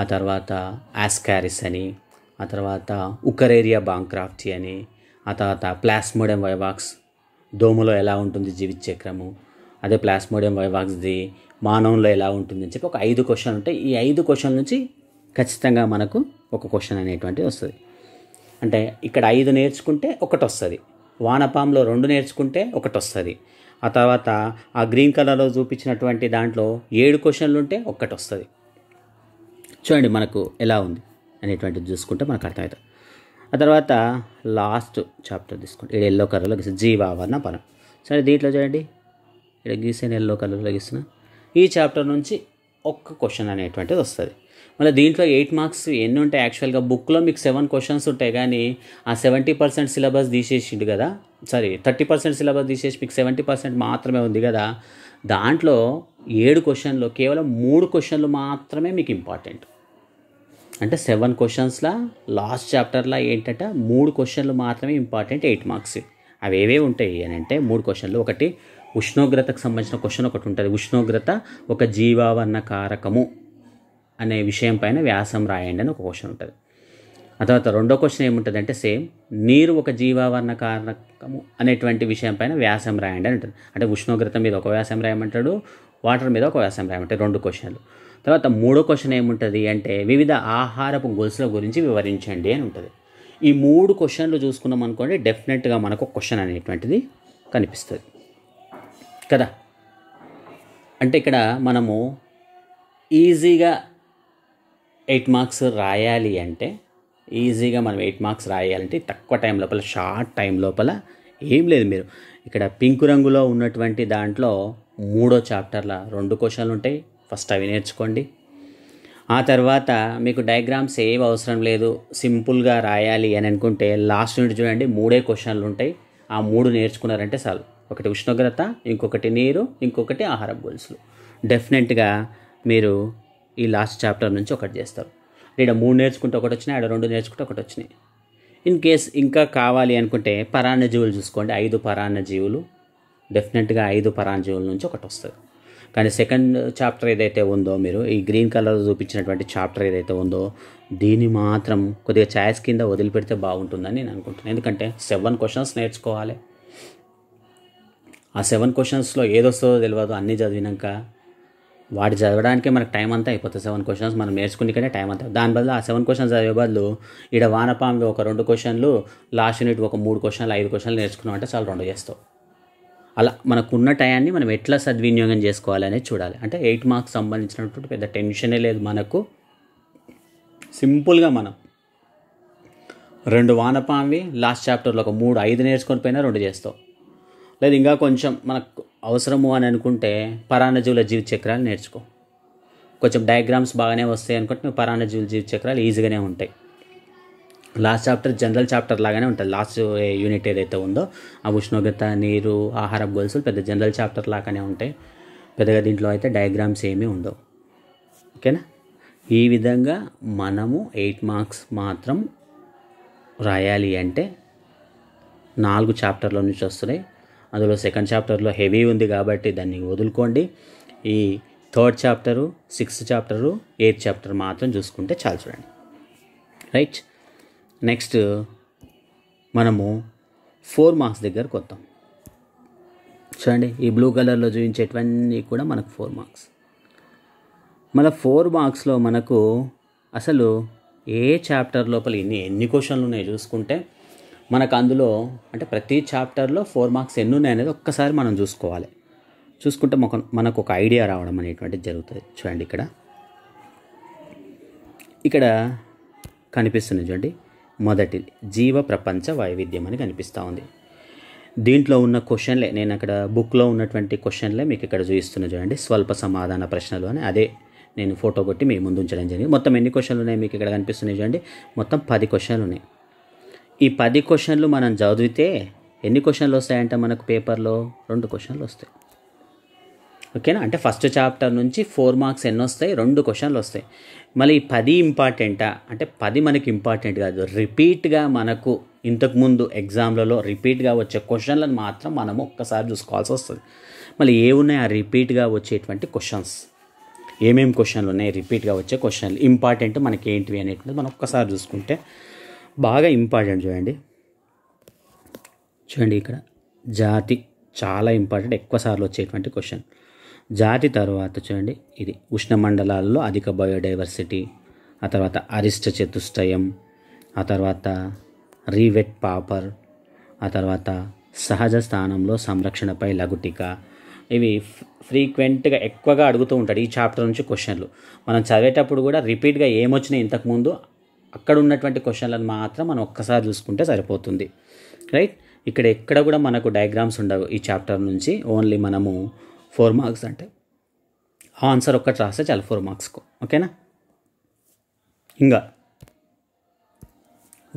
ఆ తర్వాత యాస్కారిస్ అని ఆ తర్వాత ఉకరేరియా బాంక్రాఫ్టీ అని ఆ తర్వాత ప్లాస్మోడియం వైవాక్స్ దోమలో ఎలా ఉంటుంది జీవిత చక్రము అదే ప్లాస్మోడియం వైవాక్స్ది మానవంలో ఎలా ఉంటుంది అని చెప్పి ఒక ఐదు క్వశ్చన్ ఉంటాయి ఈ ఐదు క్వశ్చన్ నుంచి ఖచ్చితంగా మనకు ఒక క్వశ్చన్ అనేటువంటిది వస్తుంది అంటే ఇక్కడ ఐదు నేర్చుకుంటే ఒకటి వస్తుంది వానపాంలో రెండు నేర్చుకుంటే ఒకటి వస్తుంది ఆ తర్వాత ఆ గ్రీన్ కలర్లో చూపించినటువంటి దాంట్లో ఏడు క్వశ్చన్లు ఉంటే ఒక్కటి వస్తుంది చూడండి మనకు ఎలా ఉంది అనేటువంటిది చూసుకుంటే మనకు అర్థమవుతుంది ఆ తర్వాత లాస్ట్ చాప్టర్ తీసుకుంటే ఇక్కడ ఎల్లో కలర్లో గీసిన జీవావరణ పరం సరే దీంట్లో చూడండి ఇక్కడ గీసిన ఎల్లో కలర్లో గీసిన ఈ చాప్టర్ నుంచి ఒక్క క్వశ్చన్ అనేటువంటిది వస్తుంది మళ్ళీ దీంట్లో ఎయిట్ మార్క్స్ ఎన్ని ఉంటాయి యాక్చువల్గా బుక్లో మీకు సెవెన్ క్వశ్చన్స్ ఉంటాయి కానీ ఆ సెవెంటీ పర్సెంట్ సిలబస్ తీసేసిండు కదా సారీ థర్టీ పర్సెంట్ సిలబస్ తీసేసి మీకు సెవెంటీ పర్సెంట్ మాత్రమే ఉంది కదా దాంట్లో ఏడు క్వశ్చన్లు కేవలం మూడు క్వశ్చన్లు మాత్రమే మీకు ఇంపార్టెంట్ అంటే సెవెన్ క్వశ్చన్స్లా లాస్ట్ చాప్టర్లా ఏంటంటే మూడు క్వశ్చన్లు మాత్రమే ఇంపార్టెంట్ ఎయిట్ మార్క్స్ అవి ఏవే ఉంటాయి అని అంటే మూడు క్వశ్చన్లు ఒకటి ఉష్ణోగ్రతకు సంబంధించిన క్వశ్చన్ ఒకటి ఉంటుంది ఉష్ణోగ్రత ఒక జీవావరణ కారకము అనే విషయం పైన వ్యాసం రాయండి అని ఒక క్వశ్చన్ ఉంటుంది ఆ తర్వాత రెండో క్వశ్చన్ అంటే సేమ్ నీరు ఒక జీవావరణ కారకము అనేటువంటి విషయం పైన వ్యాసం రాయండి అని ఉంటుంది అంటే ఉష్ణోగ్రత మీద ఒక వ్యాసం రాయమంటాడు వాటర్ మీద ఒక వ్యాసం రాయమంటాడు రెండు క్వశ్చన్లు తర్వాత మూడో క్వశ్చన్ ఏముంటుంది అంటే వివిధ ఆహారపు గొలుసుల గురించి వివరించండి అని ఉంటుంది ఈ మూడు క్వశ్చన్లు చూసుకున్నాం అనుకోండి డెఫినెట్గా మనకు క్వశ్చన్ అనేటువంటిది కనిపిస్తుంది కదా అంటే ఇక్కడ మనము ఈజీగా ఎయిట్ మార్క్స్ రాయాలి అంటే ఈజీగా మనం ఎయిట్ మార్క్స్ రాయాలంటే తక్కువ టైం లోపల షార్ట్ టైం లోపల ఏం లేదు మీరు ఇక్కడ పింక్ రంగులో ఉన్నటువంటి దాంట్లో మూడో చాప్టర్ల రెండు క్వశ్చన్లు ఉంటాయి ఫస్ట్ అవి నేర్చుకోండి ఆ తర్వాత మీకు డయాగ్రామ్స్ ఏవి అవసరం లేదు సింపుల్గా రాయాలి అని అనుకుంటే లాస్ట్ నుండి చూడండి మూడే క్వశ్చన్లు ఉంటాయి ఆ మూడు నేర్చుకున్నారంటే చాలు ఒకటి ఉష్ణోగ్రత ఇంకొకటి నీరు ఇంకొకటి ఆహార గొలుసులు డెఫినెట్గా మీరు ఈ లాస్ట్ చాప్టర్ నుంచి ఒకటి చేస్తారు ఇక్కడ మూడు నేర్చుకుంటే ఒకటి వచ్చినాయి ఆడ రెండు నేర్చుకుంటే ఒకటి వచ్చినాయి ఇన్ కేస్ ఇంకా కావాలి అనుకుంటే పరాన్నజీవులు చూసుకోండి ఐదు పరాన్నజీవులు డెఫినెట్గా ఐదు పరాన్నజీవుల నుంచి ఒకటి వస్తుంది కానీ సెకండ్ చాప్టర్ ఏదైతే ఉందో మీరు ఈ గ్రీన్ కలర్ చూపించినటువంటి చాప్టర్ ఏదైతే ఉందో దీన్ని మాత్రం కొద్దిగా ఛాయిస్ కింద వదిలిపెడితే బాగుంటుందని నేను అనుకుంటున్నాను ఎందుకంటే సెవెన్ క్వశ్చన్స్ నేర్చుకోవాలి ఆ సెవెన్ క్వశ్చన్స్లో ఏదొస్తుందో తెలియదు అన్నీ చదివినాక వాటి చదవడానికి మనకు టైం అంతా అయిపోతుంది సెవెన్ క్వశ్చన్స్ మనం నేర్చుకునే టైం అంతా దాని బదులు ఆ సెవెన్ క్వశ్చన్స్ చదివే బదులు ఇక్కడ వానపాంబి ఒక రెండు క్వశ్చన్లు లాస్ట్ యూనిట్ ఒక మూడు క్వశ్చన్లు ఐదు క్వశ్చన్లు నేర్చుకున్నాం అంటే చాలా రెండు చేస్తావు అలా మనకున్న టయాన్ని మనం ఎట్లా సద్వినియోగం చేసుకోవాలి అనేది చూడాలి అంటే ఎయిట్ మార్క్స్ సంబంధించినటువంటి పెద్ద టెన్షనే లేదు మనకు సింపుల్గా మనం రెండు వానపామి లాస్ట్ చాప్టర్లో ఒక మూడు ఐదు నేర్చుకొని పోయినా రెండు చేస్తావు లేదు ఇంకా కొంచెం మనకు అవసరము అని అనుకుంటే పరాన్నజీవుల జీవిత చక్రాలు నేర్చుకో కొంచెం డయాగ్రామ్స్ బాగానే వస్తాయి అనుకుంటే నువ్వు పరాన్నజీవుల జీవిత చక్రాలు ఈజీగానే ఉంటాయి లాస్ట్ చాప్టర్ జనరల్ చాప్టర్ లాగానే ఉంటుంది లాస్ట్ యూనిట్ ఏదైతే ఉందో ఆ ఉష్ణోగ్రత నీరు ఆహార గొలుసులు పెద్ద జనరల్ చాప్టర్ లాగానే ఉంటాయి పెద్దగా దీంట్లో అయితే డయాగ్రామ్స్ ఏమీ ఉండవు ఓకేనా ఈ విధంగా మనము ఎయిట్ మార్క్స్ మాత్రం రాయాలి అంటే నాలుగు చాప్టర్ల నుంచి వస్తున్నాయి అందులో సెకండ్ చాప్టర్లో హెవీ ఉంది కాబట్టి దాన్ని వదులుకోండి ఈ third chapter sixth chapter eighth chapter మాత్రం చూసుకుంటే చాలు చూడండి రైట్ నెక్స్ట్ మనము ఫోర్ మార్క్స్ దగ్గరకు వద్దాం చూడండి ఈ బ్లూ కలర్లో చూపించేటివన్నీ కూడా మనకు ఫోర్ మార్క్స్ మళ్ళీ ఫోర్ మార్క్స్లో మనకు అసలు ఏ చాప్టర్ లోపల ఎన్ని ఎన్ని క్వశ్చన్లు ఉన్నాయి చూసుకుంటే మనకు అందులో అంటే ప్రతి చాప్టర్లో ఫోర్ మార్క్స్ ఎన్ని ఉన్నాయి అనేది ఒక్కసారి మనం చూసుకోవాలి చూసుకుంటే మనకు ఒక ఐడియా రావడం అనేటువంటిది జరుగుతుంది చూడండి ఇక్కడ ఇక్కడ కనిపిస్తుంది చూడండి మొదటిది జీవ ప్రపంచ వైవిధ్యం అని కనిపిస్తూ ఉంది దీంట్లో ఉన్న క్వశ్చన్లే నేను అక్కడ బుక్లో ఉన్నటువంటి క్వశ్చన్లే మీకు ఇక్కడ చూపిస్తున్నాను చూడండి స్వల్ప సమాధాన ప్రశ్నలు అని అదే నేను ఫోటో కొట్టి మీ ముందు ఉంచడం జరిగింది మొత్తం ఎన్ని క్వశ్చన్లు ఉన్నాయి మీకు ఇక్కడ కనిపిస్తున్నాయి చూడండి మొత్తం పది క్వశ్చన్లు ఉన్నాయి ఈ పది క్వశ్చన్లు మనం చదివితే ఎన్ని క్వశ్చన్లు వస్తాయంటే మనకు పేపర్లో రెండు క్వశ్చన్లు వస్తాయి ఓకేనా అంటే ఫస్ట్ చాప్టర్ నుంచి ఫోర్ మార్క్స్ ఎన్ని వస్తాయి రెండు క్వశ్చన్లు వస్తాయి మళ్ళీ ఈ పది ఇంపార్టెంటా అంటే పది మనకి ఇంపార్టెంట్ కాదు రిపీట్గా మనకు ఇంతకుముందు ఎగ్జామ్లలో రిపీట్గా వచ్చే క్వశ్చన్లను మాత్రం మనము ఒక్కసారి చూసుకోవాల్సి వస్తుంది మళ్ళీ ఏ ఉన్నాయి ఆ రిపీట్గా వచ్చేటువంటి క్వశ్చన్స్ ఏమేమి క్వశ్చన్లు ఉన్నాయి రిపీట్గా వచ్చే క్వశ్చన్లు ఇంపార్టెంట్ మనకి ఏంటివి అనేటువంటిది మనం ఒక్కసారి చూసుకుంటే బాగా ఇంపార్టెంట్ చూడండి చూడండి ఇక్కడ జాతి చాలా ఇంపార్టెంట్ ఎక్కువసార్లు వచ్చేటువంటి క్వశ్చన్ జాతి తర్వాత చూడండి ఇది ఉష్ణ మండలాల్లో అధిక బయోడైవర్సిటీ ఆ తర్వాత అరిష్ట చతుష్టయం ఆ తర్వాత రీవెట్ పాపర్ ఆ తర్వాత సహజ స్థానంలో సంరక్షణపై లఘుటిక ఇవి ఫ్రీక్వెంట్గా ఎక్కువగా అడుగుతూ ఉంటాడు ఈ చాప్టర్ నుంచి క్వశ్చన్లు మనం చదివేటప్పుడు కూడా రిపీట్గా ఏమొచ్చినాయి ఇంతకుముందు అక్కడ ఉన్నటువంటి క్వశ్చన్లను మాత్రం మనం ఒక్కసారి చూసుకుంటే సరిపోతుంది రైట్ ఇక్కడ ఎక్కడ కూడా మనకు డయాగ్రామ్స్ ఉండవు ఈ చాప్టర్ నుంచి ఓన్లీ మనము ఫోర్ మార్క్స్ అంటే ఆన్సర్ ఒక్కటి రాస్తే చాలు ఫోర్ మార్క్స్కు ఓకేనా ఇంకా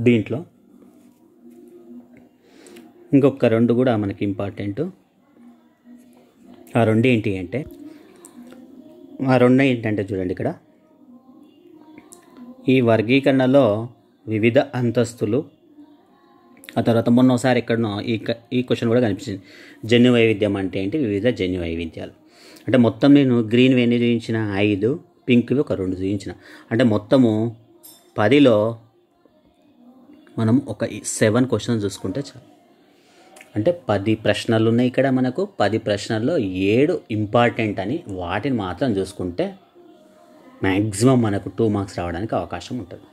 దీంట్లో ఇంకొక రెండు కూడా మనకి ఇంపార్టెంట్ ఆ రెండు ఏంటి అంటే ఆ రెండు ఏంటంటే చూడండి ఇక్కడ ఈ వర్గీకరణలో వివిధ అంతస్తులు ఆ తర్వాత మొన్న ఒకసారి ఎక్కడనో ఈ ఈ క్వశ్చన్ కూడా కనిపించింది జన్యు వైవిధ్యం అంటే ఏంటి వివిధ జన్యు వైవిధ్యాలు అంటే మొత్తం నేను గ్రీన్వి ఎన్ని చూపించిన ఐదు పింక్వి ఒక రెండు చూపించిన అంటే మొత్తము పదిలో మనం ఒక సెవెన్ క్వశ్చన్ చూసుకుంటే చాలు అంటే పది ప్రశ్నలు ఉన్నాయి ఇక్కడ మనకు పది ప్రశ్నల్లో ఏడు ఇంపార్టెంట్ అని వాటిని మాత్రం చూసుకుంటే మ్యాక్సిమం మనకు టూ మార్క్స్ రావడానికి అవకాశం ఉంటుంది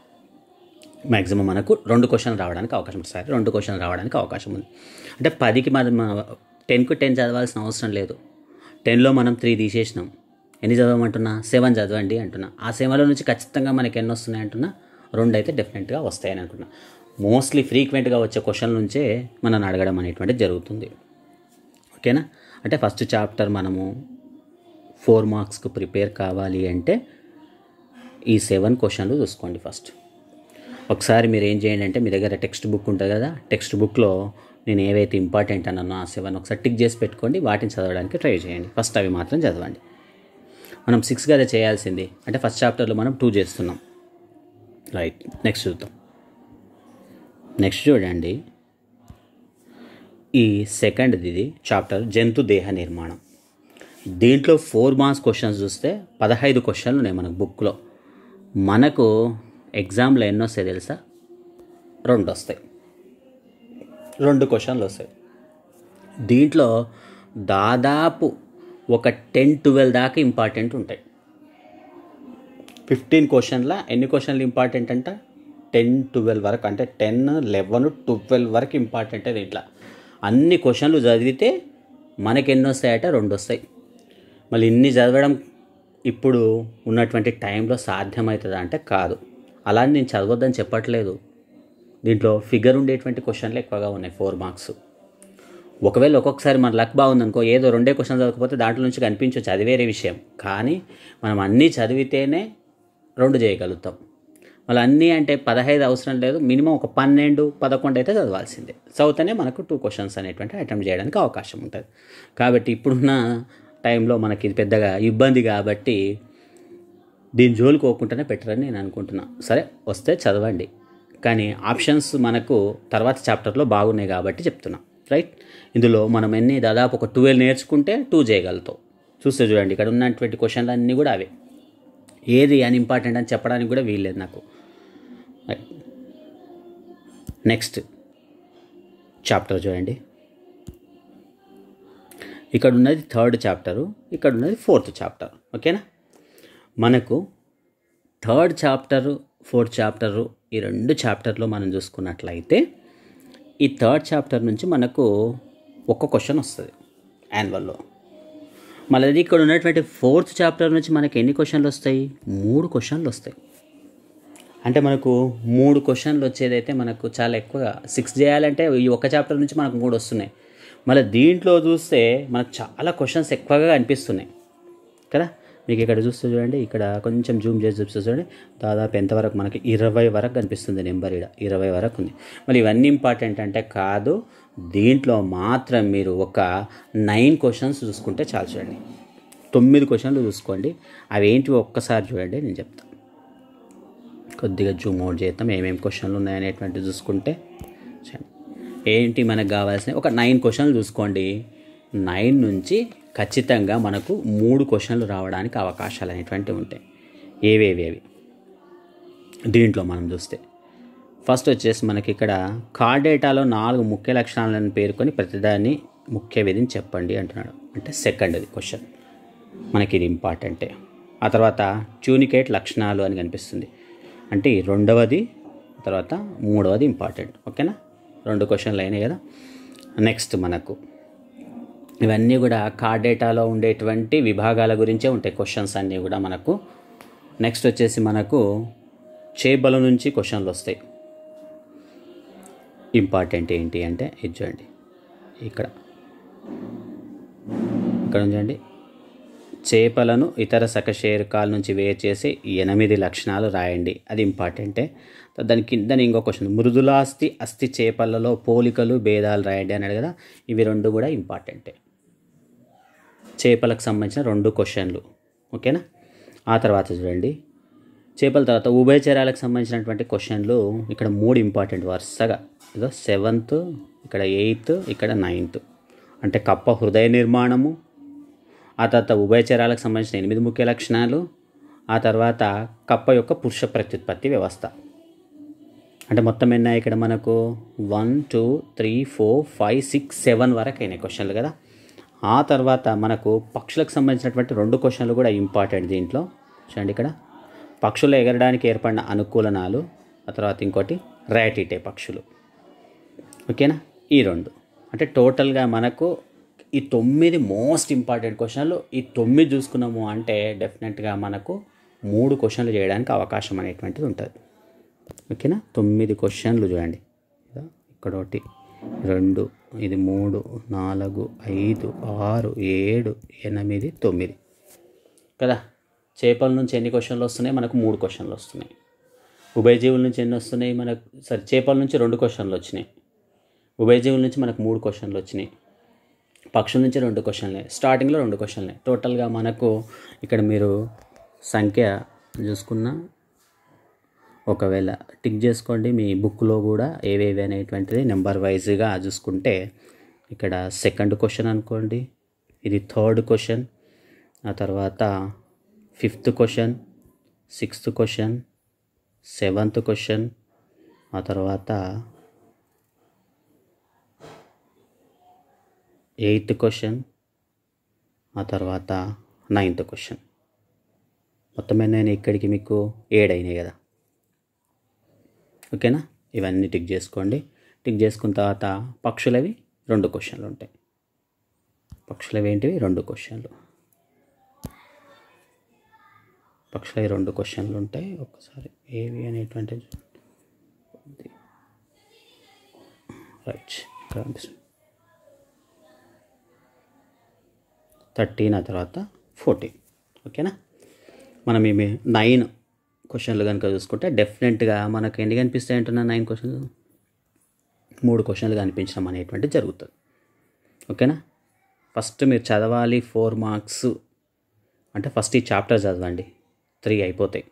మ్యాక్సిమం మనకు రెండు క్వశ్చన్ రావడానికి అవకాశం ఉంటుంది సరే రెండు క్వశ్చన్ రావడానికి అవకాశం ఉంది అంటే పదికి మన టెన్కు టెన్ చదవాల్సిన అవసరం లేదు టెన్లో మనం త్రీ తీసేసినాం ఎన్ని చదవమంటున్నా సెవెన్ చదవండి అంటున్నా ఆ సెవెన్లో నుంచి ఖచ్చితంగా మనకి ఎన్ని వస్తున్నాయి అంటున్నా రెండు అయితే డెఫినెట్గా వస్తాయని అనుకున్నా మోస్ట్లీ ఫ్రీక్వెంట్గా వచ్చే క్వశ్చన్ నుంచే మనల్ని అడగడం అనేటువంటిది జరుగుతుంది ఓకేనా అంటే ఫస్ట్ చాప్టర్ మనము ఫోర్ మార్క్స్కు ప్రిపేర్ కావాలి అంటే ఈ సెవెన్ క్వశ్చన్లు చూసుకోండి ఫస్ట్ ఒకసారి మీరు ఏం చేయండి అంటే మీ దగ్గర టెక్స్ట్ బుక్ ఉంటుంది కదా టెక్స్ట్ బుక్లో నేను ఏవైతే ఇంపార్టెంట్ అన్నానో ఆ సెవెన్ ఒకసారి టిక్ చేసి పెట్టుకోండి వాటిని చదవడానికి ట్రై చేయండి ఫస్ట్ అవి మాత్రం చదవండి మనం సిక్స్ కదా చేయాల్సింది అంటే ఫస్ట్ చాప్టర్లో మనం టూ చేస్తున్నాం రైట్ నెక్స్ట్ చూద్దాం నెక్స్ట్ చూడండి ఈ సెకండ్ది ఇది చాప్టర్ జంతు దేహ నిర్మాణం దీంట్లో ఫోర్ మార్క్స్ క్వశ్చన్స్ చూస్తే పదహైదు క్వశ్చన్లు ఉన్నాయి మనకు బుక్లో మనకు ఎగ్జామ్లో ఎన్ని వస్తాయి తెలుసా రెండు వస్తాయి రెండు క్వశ్చన్లు వస్తాయి దీంట్లో దాదాపు ఒక టెన్ ట్వెల్వ్ దాకా ఇంపార్టెంట్ ఉంటాయి ఫిఫ్టీన్ క్వశ్చన్ల ఎన్ని క్వశ్చన్లు ఇంపార్టెంట్ అంట టెన్ ట్వెల్వ్ వరకు అంటే టెన్ లెవెన్ ట్వెల్వ్ వరకు ఇంపార్టెంట్ దీంట్లో అన్ని క్వశ్చన్లు చదివితే మనకి ఎన్ని వస్తాయట రెండు వస్తాయి మళ్ళీ ఇన్ని చదవడం ఇప్పుడు ఉన్నటువంటి టైంలో సాధ్యమవుతుందా అంటే కాదు అలా నేను చదవద్దని చెప్పట్లేదు దీంట్లో ఫిగర్ ఉండేటువంటి క్వశ్చన్లు ఎక్కువగా ఉన్నాయి ఫోర్ మార్క్స్ ఒకవేళ ఒక్కొక్కసారి మన లక్ బాగుందనుకో ఏదో రెండే క్వశ్చన్ చదవకపోతే దాంట్లో నుంచి కనిపించు చదివేరే విషయం కానీ మనం అన్నీ చదివితేనే రెండు చేయగలుగుతాం మళ్ళీ అన్నీ అంటే పదహైదు అవసరం లేదు మినిమం ఒక పన్నెండు పదకొండు అయితే చదవాల్సిందే చదివితేనే మనకు టూ క్వశ్చన్స్ అనేటువంటి అటెంప్ట్ చేయడానికి అవకాశం ఉంటుంది కాబట్టి ఇప్పుడున్న టైంలో మనకి ఇది పెద్దగా ఇబ్బంది కాబట్టి దీని జోలికి పోకుండానే పెట్టరని నేను అనుకుంటున్నాను సరే వస్తే చదవండి కానీ ఆప్షన్స్ మనకు తర్వాత చాప్టర్లో బాగున్నాయి కాబట్టి చెప్తున్నా రైట్ ఇందులో మనం ఎన్ని దాదాపు ఒక ట్వెల్వ్ నేర్చుకుంటే టూ చేయగలుగుతాం చూస్తే చూడండి ఇక్కడ ఉన్నటువంటి క్వశ్చన్లు అన్నీ కూడా అవే ఏది అని ఇంపార్టెంట్ అని చెప్పడానికి కూడా వీల్లేదు నాకు నెక్స్ట్ చాప్టర్ చూడండి ఇక్కడ ఉన్నది థర్డ్ చాప్టరు ఇక్కడ ఉన్నది ఫోర్త్ చాప్టర్ ఓకేనా మనకు థర్డ్ చాప్టరు ఫోర్త్ చాప్టరు ఈ రెండు చాప్టర్లో మనం చూసుకున్నట్లయితే ఈ థర్డ్ చాప్టర్ నుంచి మనకు ఒక క్వశ్చన్ వస్తుంది యాన్యువల్లో మళ్ళీ ఇక్కడ ఉన్నటువంటి ఫోర్త్ చాప్టర్ నుంచి మనకి ఎన్ని క్వశ్చన్లు వస్తాయి మూడు క్వశ్చన్లు వస్తాయి అంటే మనకు మూడు క్వశ్చన్లు వచ్చేదైతే మనకు చాలా ఎక్కువగా సిక్స్ చేయాలంటే ఈ ఒక్క చాప్టర్ నుంచి మనకు మూడు వస్తున్నాయి మళ్ళీ దీంట్లో చూస్తే మనకు చాలా క్వశ్చన్స్ ఎక్కువగా అనిపిస్తున్నాయి కదా మీకు ఇక్కడ చూస్తే చూడండి ఇక్కడ కొంచెం జూమ్ చేసి చూస్తే చూడండి దాదాపు ఎంతవరకు మనకి ఇరవై వరకు కనిపిస్తుంది నెంబర్ ఇక్కడ ఇరవై వరకు ఉంది మళ్ళీ ఇవన్నీ ఇంపార్టెంట్ అంటే కాదు దీంట్లో మాత్రం మీరు ఒక నైన్ క్వశ్చన్స్ చూసుకుంటే చాలు చూడండి తొమ్మిది క్వశ్చన్లు చూసుకోండి అవి ఏంటివి ఒక్కసారి చూడండి నేను చెప్తాను కొద్దిగా జూమ్ అవుట్ చేద్దాం ఏమేమి క్వశ్చన్లు ఉన్నాయనేటువంటివి చూసుకుంటే చూడండి ఏంటి మనకు కావాల్సిన ఒక నైన్ క్వశ్చన్లు చూసుకోండి నైన్ నుంచి ఖచ్చితంగా మనకు మూడు క్వశ్చన్లు రావడానికి అవకాశాలు అనేటువంటివి ఉంటాయి ఏవేవేవి దీంట్లో మనం చూస్తే ఫస్ట్ వచ్చేసి మనకి ఇక్కడ కార్ డేటాలో నాలుగు ముఖ్య లక్షణాలను పేర్కొని ప్రతిదాన్ని ముఖ్య విధిని చెప్పండి అంటున్నాడు అంటే సెకండ్ అది క్వశ్చన్ మనకి ఇది ఇంపార్టెంటే ఆ తర్వాత ట్యూనికేట్ లక్షణాలు అని కనిపిస్తుంది అంటే రెండవది తర్వాత మూడవది ఇంపార్టెంట్ ఓకేనా రెండు క్వశ్చన్లు అయినాయి కదా నెక్స్ట్ మనకు ఇవన్నీ కూడా కార్ డేటాలో ఉండేటువంటి విభాగాల గురించే ఉంటాయి క్వశ్చన్స్ అన్నీ కూడా మనకు నెక్స్ట్ వచ్చేసి మనకు చేపల నుంచి క్వశ్చన్లు వస్తాయి ఇంపార్టెంట్ ఏంటి అంటే ఇది చూడండి ఇక్కడ ఇక్కడ చూడండి చేపలను ఇతర సకశేరుకాల నుంచి వేరు చేసి ఎనిమిది లక్షణాలు రాయండి అది ఇంపార్టెంటే దానికి దాని ఇంకో క్వశ్చన్ మృదులాస్తి అస్థి చేపలలో పోలికలు భేదాలు రాయండి అన్నాడు కదా ఇవి రెండు కూడా ఇంపార్టెంటే చేపలకు సంబంధించిన రెండు క్వశ్చన్లు ఓకేనా ఆ తర్వాత చూడండి చేపల తర్వాత ఉభయచరాలకు సంబంధించినటువంటి క్వశ్చన్లు ఇక్కడ మూడు ఇంపార్టెంట్ వరుసగా ఇదో సెవెంత్ ఇక్కడ ఎయిత్ ఇక్కడ నైన్త్ అంటే కప్ప హృదయ నిర్మాణము ఆ తర్వాత ఉభయచరాలకు సంబంధించిన ఎనిమిది ముఖ్య లక్షణాలు ఆ తర్వాత కప్ప యొక్క పురుష ప్రత్యుత్పత్తి వ్యవస్థ అంటే మొత్తం ఎన్నాయి ఇక్కడ మనకు one two three four five six seven వరకు అయినాయి క్వశ్చన్లు కదా ఆ తర్వాత మనకు పక్షులకు సంబంధించినటువంటి రెండు క్వశ్చన్లు కూడా ఇంపార్టెంట్ దీంట్లో చూడండి ఇక్కడ పక్షులు ఎగరడానికి ఏర్పడిన అనుకూలనాలు ఆ తర్వాత ఇంకోటి ర్యాటిటే పక్షులు ఓకేనా ఈ రెండు అంటే టోటల్గా మనకు ఈ తొమ్మిది మోస్ట్ ఇంపార్టెంట్ క్వశ్చన్లు ఈ తొమ్మిది చూసుకున్నాము అంటే డెఫినెట్గా మనకు మూడు క్వశ్చన్లు చేయడానికి అవకాశం అనేటువంటిది ఉంటుంది ఓకేనా తొమ్మిది క్వశ్చన్లు చూడండి ఇక్కడ ఒకటి రెండు ఇది మూడు నాలుగు ఐదు ఆరు ఏడు ఎనిమిది తొమ్మిది కదా చేపల నుంచి ఎన్ని క్వశ్చన్లు వస్తున్నాయి మనకు మూడు క్వశ్చన్లు వస్తున్నాయి ఉభయజీవుల నుంచి ఎన్ని వస్తున్నాయి మనకు సరే చేపల నుంచి రెండు క్వశ్చన్లు వచ్చినాయి ఉభయజీవుల నుంచి మనకు మూడు క్వశ్చన్లు వచ్చినాయి పక్షుల నుంచి రెండు క్వశ్చన్లే స్టార్టింగ్లో రెండు క్వశ్చన్లే టోటల్గా మనకు ఇక్కడ మీరు సంఖ్య చూసుకున్న ఒకవేళ టిక్ చేసుకోండి మీ బుక్లో కూడా ఏవేవి అనేటువంటిది నెంబర్ వైజ్గా చూసుకుంటే ఇక్కడ సెకండ్ క్వశ్చన్ అనుకోండి ఇది థర్డ్ క్వశ్చన్ ఆ తర్వాత fifth question sixth question seventh question ఆ తర్వాత ఎయిత్ క్వశ్చన్ ఆ తర్వాత నైన్త్ క్వశ్చన్ మొత్తమే నేను ఇక్కడికి మీకు ఏడైనాయి కదా ఓకేనా ఇవన్నీ టిక్ చేసుకోండి టిక్ చేసుకున్న తర్వాత పక్షులవి రెండు క్వశ్చన్లు ఉంటాయి పక్షులవి ఏంటివి రెండు క్వశ్చన్లు పక్షులవి రెండు క్వశ్చన్లు ఉంటాయి ఒక్కసారి ఏవి అనేటువంటి రైట్ థర్టీన్ ఆ తర్వాత ఫోర్టీన్ ఓకేనా మనం ఏమి నైన్ క్వశ్చన్లు కనుక చూసుకుంటే డెఫినెట్గా మనకు ఎన్ని కనిపిస్తాయి అంటున్నా నైన్ క్వశ్చన్లు మూడు క్వశ్చన్లు కనిపించడం అనేటువంటిది జరుగుతుంది ఓకేనా ఫస్ట్ మీరు చదవాలి ఫోర్ మార్క్స్ అంటే ఫస్ట్ ఈ చాప్టర్ చదవండి త్రీ అయిపోతాయి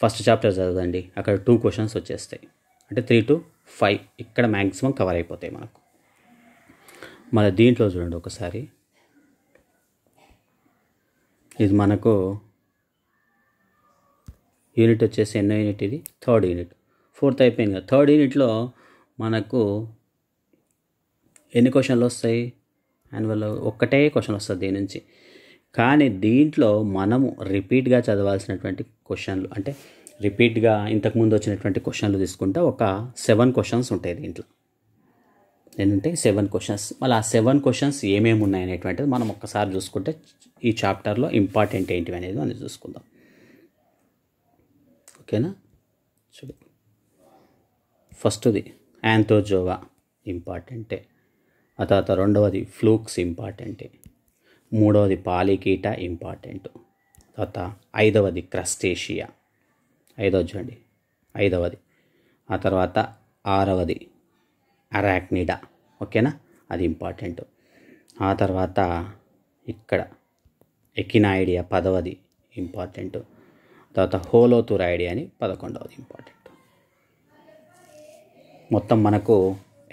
ఫస్ట్ చాప్టర్ చదవండి అక్కడ టూ క్వశ్చన్స్ వచ్చేస్తాయి అంటే త్రీ టు ఫైవ్ ఇక్కడ మ్యాక్సిమం కవర్ అయిపోతాయి మనకు మన దీంట్లో చూడండి ఒకసారి ఇది మనకు యూనిట్ వచ్చేసి ఎన్నో యూనిట్ ఇది థర్డ్ యూనిట్ ఫోర్త్ అయిపోయింది కదా థర్డ్ యూనిట్లో మనకు ఎన్ని క్వశ్చన్లు వస్తాయి యాన్యువల్ ఒక్కటే క్వశ్చన్ వస్తుంది దీని నుంచి కానీ దీంట్లో మనము రిపీట్గా చదవాల్సినటువంటి క్వశ్చన్లు అంటే రిపీట్గా ఇంతకుముందు వచ్చినటువంటి క్వశ్చన్లు తీసుకుంటే ఒక సెవెన్ క్వశ్చన్స్ ఉంటాయి దీంట్లో ఏంటంటే సెవెన్ క్వశ్చన్స్ మళ్ళీ ఆ సెవెన్ క్వశ్చన్స్ ఏమేమి ఉన్నాయనేటువంటిది మనం ఒక్కసారి చూసుకుంటే ఈ చాప్టర్లో ఇంపార్టెంట్ ఏంటివి అనేది మనం చూసుకుందాం ఓకేనా చూడు ఫస్ట్ది యాంతోజోవా ఇంపార్టెంటే ఆ తర్వాత రెండవది ఫ్లూక్స్ ఇంపార్టెంటే మూడవది పాలికీట ఇంపార్టెంట్ తర్వాత ఐదవది క్రస్టేషియా ఐదవ చూడండి ఐదవది ఆ తర్వాత ఆరవది అరాక్నిడా ఓకేనా అది ఇంపార్టెంట్ ఆ తర్వాత ఇక్కడ ఎకినాయిడియా పదవది ఇంపార్టెంట్ తర్వాత హోలోథురాయిడీ అని పదకొండవది ఇంపార్టెంట్ మొత్తం మనకు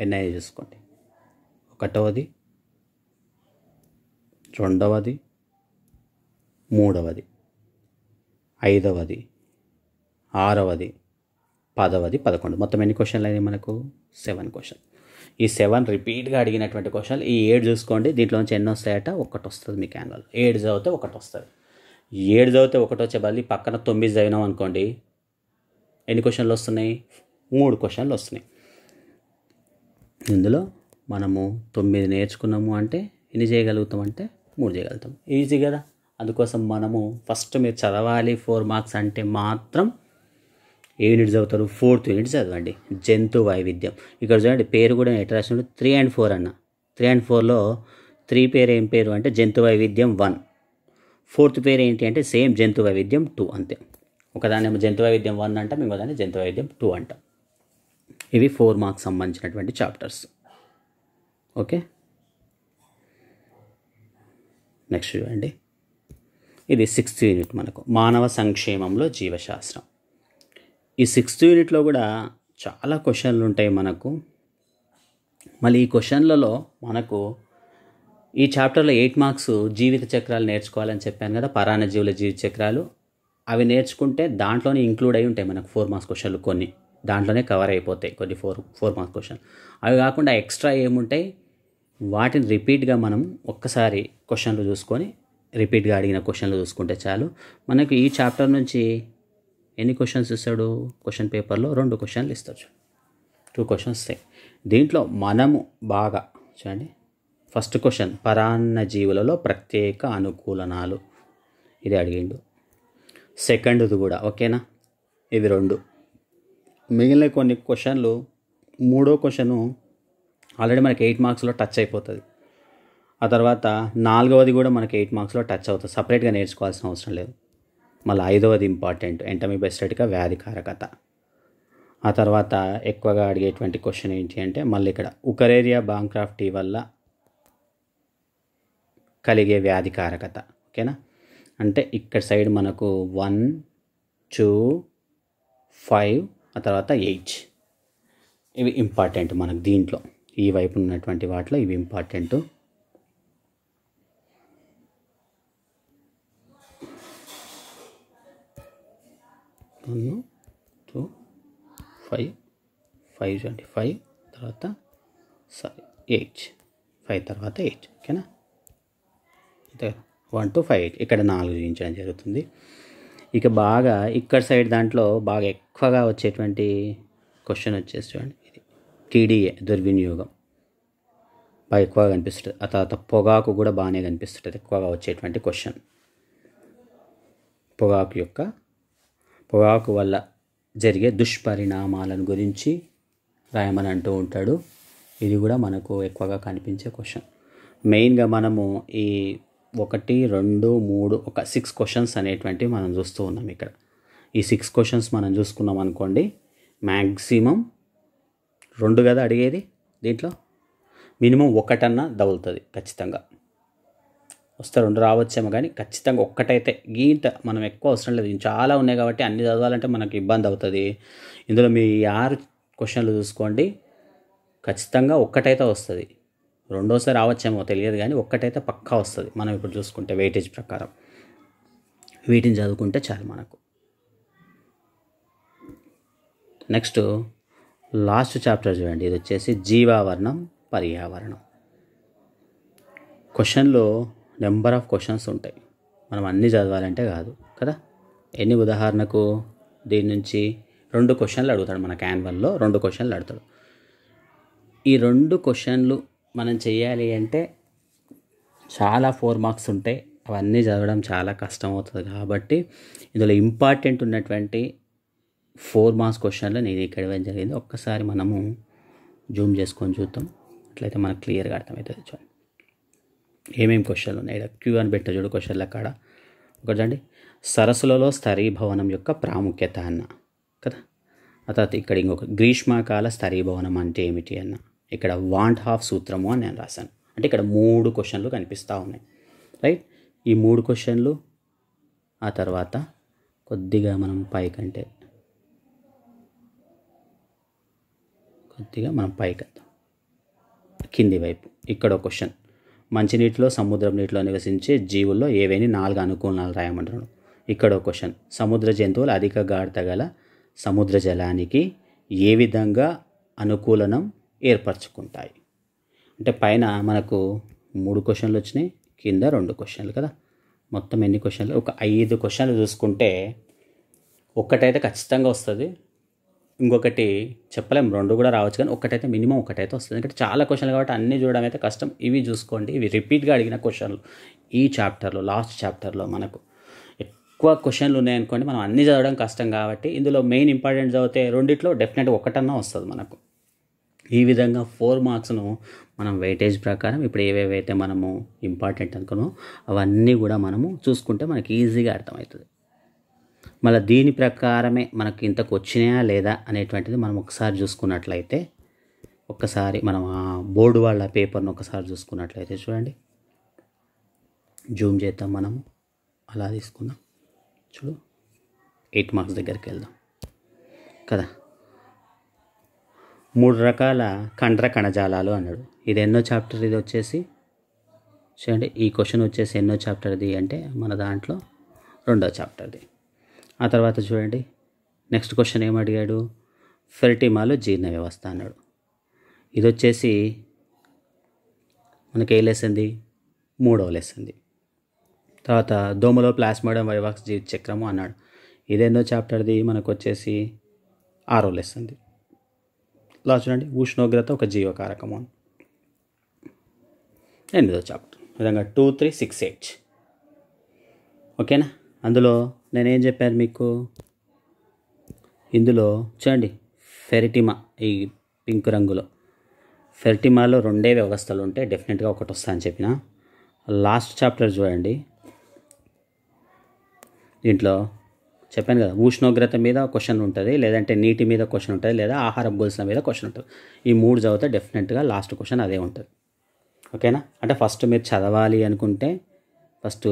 ఎన్ఐ చూసుకోండి ఒకటవది రెండవది మూడవది ఐదవది ఆరవది పదవది పదకొండు మొత్తం ఎన్ని క్వశ్చన్లు అయినాయి మనకు సెవెన్ క్వశ్చన్ ఈ సెవెన్ రిపీట్గా అడిగినటువంటి క్వశ్చన్లు ఈ ఏడు చూసుకోండి దీంట్లో నుంచి ఎన్ని వస్తాయట ఒకటి వస్తుంది మీకు యాన్వల్ ఏడు చదివితే ఒకటి వస్తుంది ఏడు చదివితే ఒకటో చెప్పాలి పక్కన తొమ్మిది చదివినాం అనుకోండి ఎన్ని క్వశ్చన్లు వస్తున్నాయి మూడు క్వశ్చన్లు వస్తున్నాయి ఇందులో మనము తొమ్మిది నేర్చుకున్నాము అంటే ఎన్ని చేయగలుగుతాం అంటే మూడు చేయగలుగుతాం ఈజీ కదా అందుకోసం మనము ఫస్ట్ మీరు చదవాలి ఫోర్ మార్క్స్ అంటే మాత్రం ఏ యూనిట్ చదువుతారు ఫోర్త్ యూనిట్ చదవండి జంతు వైవిధ్యం ఇక్కడ చూడండి పేరు కూడా ఎట్లా రాసినప్పుడు త్రీ అండ్ ఫోర్ అన్న త్రీ అండ్ ఫోర్లో త్రీ పేరు ఏం పేరు అంటే జంతు వైవిధ్యం వన్ ఫోర్త్ పేరు ఏంటి అంటే సేమ్ జంతు వైవిధ్యం టూ అంతే ఒకదాని జంతు వైవిధ్యం వన్ అంటాం ఇంకోదాన్ని జంతు వైవిధ్యం టూ అంటాం ఇవి ఫోర్ మార్క్స్ సంబంధించినటువంటి చాప్టర్స్ ఓకే నెక్స్ట్ చూడండి ఇది సిక్స్త్ యూనిట్ మనకు మానవ సంక్షేమంలో జీవశాస్త్రం ఈ సిక్స్త్ యూనిట్లో కూడా చాలా క్వశ్చన్లు ఉంటాయి మనకు మళ్ళీ ఈ క్వశ్చన్లలో మనకు ఈ చాప్టర్లో ఎయిట్ మార్క్స్ జీవిత చక్రాలు నేర్చుకోవాలని చెప్పాను కదా పరాణ జీవుల జీవిత చక్రాలు అవి నేర్చుకుంటే దాంట్లోనే ఇంక్లూడ్ అయి ఉంటాయి మనకు ఫోర్ మార్క్స్ క్వశ్చన్లు కొన్ని దాంట్లోనే కవర్ అయిపోతాయి కొన్ని ఫోర్ ఫోర్ మార్క్స్ క్వశ్చన్ అవి కాకుండా ఎక్స్ట్రా ఏముంటాయి వాటిని రిపీట్గా మనం ఒక్కసారి క్వశ్చన్లు చూసుకొని రిపీట్గా అడిగిన క్వశ్చన్లు చూసుకుంటే చాలు మనకు ఈ చాప్టర్ నుంచి ఎన్ని క్వశ్చన్స్ ఇస్తాడు క్వశ్చన్ పేపర్లో రెండు క్వశ్చన్లు ఇస్తాడు టూ క్వశ్చన్స్ వస్తాయి దీంట్లో మనము బాగా చూడండి ఫస్ట్ క్వశ్చన్ పరాన్న జీవులలో ప్రత్యేక అనుకూలనాలు ఇది అడిగిండు సెకండ్ది కూడా ఓకేనా ఇది రెండు మిగిలిన కొన్ని క్వశ్చన్లు మూడో క్వశ్చను ఆల్రెడీ మనకి ఎయిట్ మార్క్స్లో టచ్ అయిపోతుంది ఆ తర్వాత నాలుగవది కూడా మనకి ఎయిట్ మార్క్స్లో టచ్ అవుతుంది సపరేట్గా నేర్చుకోవాల్సిన అవసరం లేదు మళ్ళీ ఐదవది ఇంపార్టెంట్ ఎంటమీ బెస్టెట్గా వ్యాధికారకత ఆ తర్వాత ఎక్కువగా అడిగేటువంటి క్వశ్చన్ ఏంటి అంటే మళ్ళీ ఇక్కడ ఉకరేరియా బాంక్రాఫ్ట్ వల్ల కలిగే వ్యాధికారకత ఓకేనా అంటే ఇక్కడ సైడ్ మనకు వన్ టూ ఫైవ్ ఆ తర్వాత ఎయిట్ ఇవి ఇంపార్టెంట్ మనకు దీంట్లో ఈ వైపు ఉన్నటువంటి వాటిలో ఇవి important one two five five twenty five తర్వాత సారీ ఎయిట్ ఫైవ్ తర్వాత ఎయిట్ ఓకేనా వన్ టు ఫైవ్ ఎయిట్ ఇక్కడ నాలుగు చూపించడం జరుగుతుంది ఇక బాగా ఇక్కడ సైడ్ దాంట్లో బాగా ఎక్కువగా వచ్చేటువంటి క్వశ్చన్ వచ్చేసి చూడండి ఇది టీడీఏ దుర్వినియోగం బాగా ఎక్కువగా కనిపిస్తుంది ఆ తర్వాత పొగాకు కూడా బాగానే కనిపిస్తుంటుంది ఎక్కువగా వచ్చేటువంటి క్వశ్చన్ పొగాకు యొక్క పొగాకు వల్ల జరిగే దుష్పరిణామాలను గురించి రాయమని అంటూ ఉంటాడు ఇది కూడా మనకు ఎక్కువగా కనిపించే క్వశ్చన్ మెయిన్గా మనము ఈ ఒకటి రెండు మూడు ఒక సిక్స్ క్వశ్చన్స్ అనేటువంటివి మనం చూస్తూ ఉన్నాం ఇక్కడ ఈ సిక్స్ క్వశ్చన్స్ మనం చూసుకున్నాం అనుకోండి మ్యాక్సిమం రెండు కదా అడిగేది దీంట్లో మినిమం ఒకటన్నా దగులుతుంది ఖచ్చితంగా వస్తే రెండు రావచ్చేమో కానీ ఖచ్చితంగా ఒక్కటైతే గీంట మనం ఎక్కువ అవసరం లేదు చాలా ఉన్నాయి కాబట్టి అన్ని చదవాలంటే మనకు ఇబ్బంది అవుతుంది ఇందులో మీ ఆరు క్వశ్చన్లు చూసుకోండి ఖచ్చితంగా ఒక్కటైతే వస్తుంది రెండోసారి రావచ్చేమో తెలియదు కానీ ఒక్కటైతే పక్కా వస్తుంది మనం ఇప్పుడు చూసుకుంటే వెయిటేజ్ ప్రకారం వీటిని చదువుకుంటే చాలు మనకు నెక్స్ట్ లాస్ట్ చాప్టర్ చూడండి ఇది వచ్చేసి జీవావరణం పర్యావరణం క్వశ్చన్లో నెంబర్ ఆఫ్ క్వశ్చన్స్ ఉంటాయి మనం అన్నీ చదవాలంటే కాదు కదా ఎన్ని ఉదాహరణకు దీని నుంచి రెండు క్వశ్చన్లు అడుగుతాడు మన క్యాన్వల్లో రెండు క్వశ్చన్లు అడుగుతాడు ఈ రెండు క్వశ్చన్లు మనం చేయాలి అంటే చాలా ఫోర్ మార్క్స్ ఉంటాయి అవన్నీ చదవడం చాలా కష్టం అవుతుంది కాబట్టి ఇందులో ఇంపార్టెంట్ ఉన్నటువంటి ఫోర్ మార్క్స్ క్వశ్చన్లో నేను ఇక్కడ ఇవ్వడం జరిగింది ఒక్కసారి మనము జూమ్ చేసుకొని చూద్దాం అట్లయితే మనకు క్లియర్గా అర్థమవుతుంది చూడండి ఏమేమి క్వశ్చన్లు ఉన్నాయి ఇక్కడ క్యూ అని పెట్టే చూడు క్వశ్చన్ల కాడ ఒకటి అండి సరస్సులలో స్థరీభవనం యొక్క ప్రాముఖ్యత అన్న కదా తర్వాత ఇక్కడ ఇంకొక గ్రీష్మకాల స్థరీభవనం అంటే ఏమిటి అన్న ఇక్కడ వాంట్ హాఫ్ సూత్రము అని నేను రాశాను అంటే ఇక్కడ మూడు క్వశ్చన్లు కనిపిస్తూ ఉన్నాయి రైట్ ఈ మూడు క్వశ్చన్లు ఆ తర్వాత కొద్దిగా మనం పైకంటే కొద్దిగా మనం పైకెత్తాం కింది వైపు ఇక్కడ క్వశ్చన్ మంచినీటిలో సముద్రం నీటిలో నివసించే జీవుల్లో ఏవైనా నాలుగు అనుకూలాలు రాయమంటున్నాడు ఇక్కడ క్వశ్చన్ సముద్ర జంతువులు అధిక గాఢత గల సముద్ర జలానికి ఏ విధంగా అనుకూలనం ఏర్పరచుకుంటాయి అంటే పైన మనకు మూడు క్వశ్చన్లు వచ్చినాయి కింద రెండు క్వశ్చన్లు కదా మొత్తం ఎన్ని క్వశ్చన్లు ఒక ఐదు క్వశ్చన్లు చూసుకుంటే ఒక్కటైతే ఖచ్చితంగా వస్తుంది ఇంకొకటి చెప్పలేము రెండు కూడా రావచ్చు కానీ ఒకటైతే మినిమం ఒకటైతే వస్తుంది ఎందుకంటే చాలా క్వశ్చన్లు కాబట్టి అన్నీ చూడడం అయితే కష్టం ఇవి చూసుకోండి ఇవి రిపీట్గా అడిగిన క్వశ్చన్లు ఈ చాప్టర్లో లాస్ట్ చాప్టర్లో మనకు ఎక్కువ క్వశ్చన్లు ఉన్నాయనుకోండి మనం అన్నీ చదవడం కష్టం కాబట్టి ఇందులో మెయిన్ ఇంపార్టెంట్ చదివితే రెండిట్లో డెఫినెట్గా ఒకటన్నా వస్తుంది మనకు ఈ విధంగా ఫోర్ మార్క్స్ను మనం వెయిటేజ్ ప్రకారం ఇప్పుడు ఏవేవైతే మనము ఇంపార్టెంట్ అనుకున్నామో అవన్నీ కూడా మనము చూసుకుంటే మనకి ఈజీగా అర్థమవుతుంది మళ్ళీ దీని ప్రకారమే మనకి ఇంతకు వచ్చినాయా లేదా అనేటువంటిది మనం ఒకసారి చూసుకున్నట్లయితే ఒక్కసారి మనం ఆ బోర్డు వాళ్ళ పేపర్ను ఒకసారి చూసుకున్నట్లయితే చూడండి జూమ్ చేద్దాం మనము అలా తీసుకుందాం చూడు ఎయిట్ మార్క్స్ దగ్గరికి వెళ్దాం కదా మూడు రకాల కండ్ర కణజాలాలు అన్నాడు ఇది ఎన్నో చాప్టర్ ఇది వచ్చేసి చూడండి ఈ క్వశ్చన్ వచ్చేసి ఎన్నో చాప్టర్ది అంటే మన దాంట్లో రెండో చాప్టర్ది ఆ తర్వాత చూడండి నెక్స్ట్ క్వశ్చన్ ఏమడిగాడు ఫెర్టిమాలో జీర్ణ వ్యవస్థ అన్నాడు ఇది వచ్చేసి మనకి ఏ లేసింది మూడవ లేసింది తర్వాత దోమలో ప్లాస్మోడం వైవాక్స్ జీవిత చక్రము అన్నాడు ఇదేందో చాప్టర్ది మనకు వచ్చేసి ఆరో లెసన్ది లా చూడండి ఉష్ణోగ్రత ఒక జీవకారకము ఎనిమిదో చాప్టర్ విధంగా టూ త్రీ సిక్స్ ఎయిట్ ఓకేనా అందులో నేనేం చెప్పాను మీకు ఇందులో చూడండి ఫెరిటిమా ఈ పింక్ రంగులో ఫెరిటిమాలో రెండే వ్యవస్థలు ఉంటాయి డెఫినెట్గా ఒకటి వస్తా అని చెప్పిన లాస్ట్ చాప్టర్ చూడండి దీంట్లో చెప్పాను కదా ఉష్ణోగ్రత మీద క్వశ్చన్ ఉంటుంది లేదంటే నీటి మీద క్వశ్చన్ ఉంటుంది లేదా ఆహార గోల్స్ మీద క్వశ్చన్ ఉంటుంది ఈ మూడు చదివితే డెఫినెట్గా లాస్ట్ క్వశ్చన్ అదే ఉంటుంది ఓకేనా అంటే ఫస్ట్ మీరు చదవాలి అనుకుంటే ఫస్ట్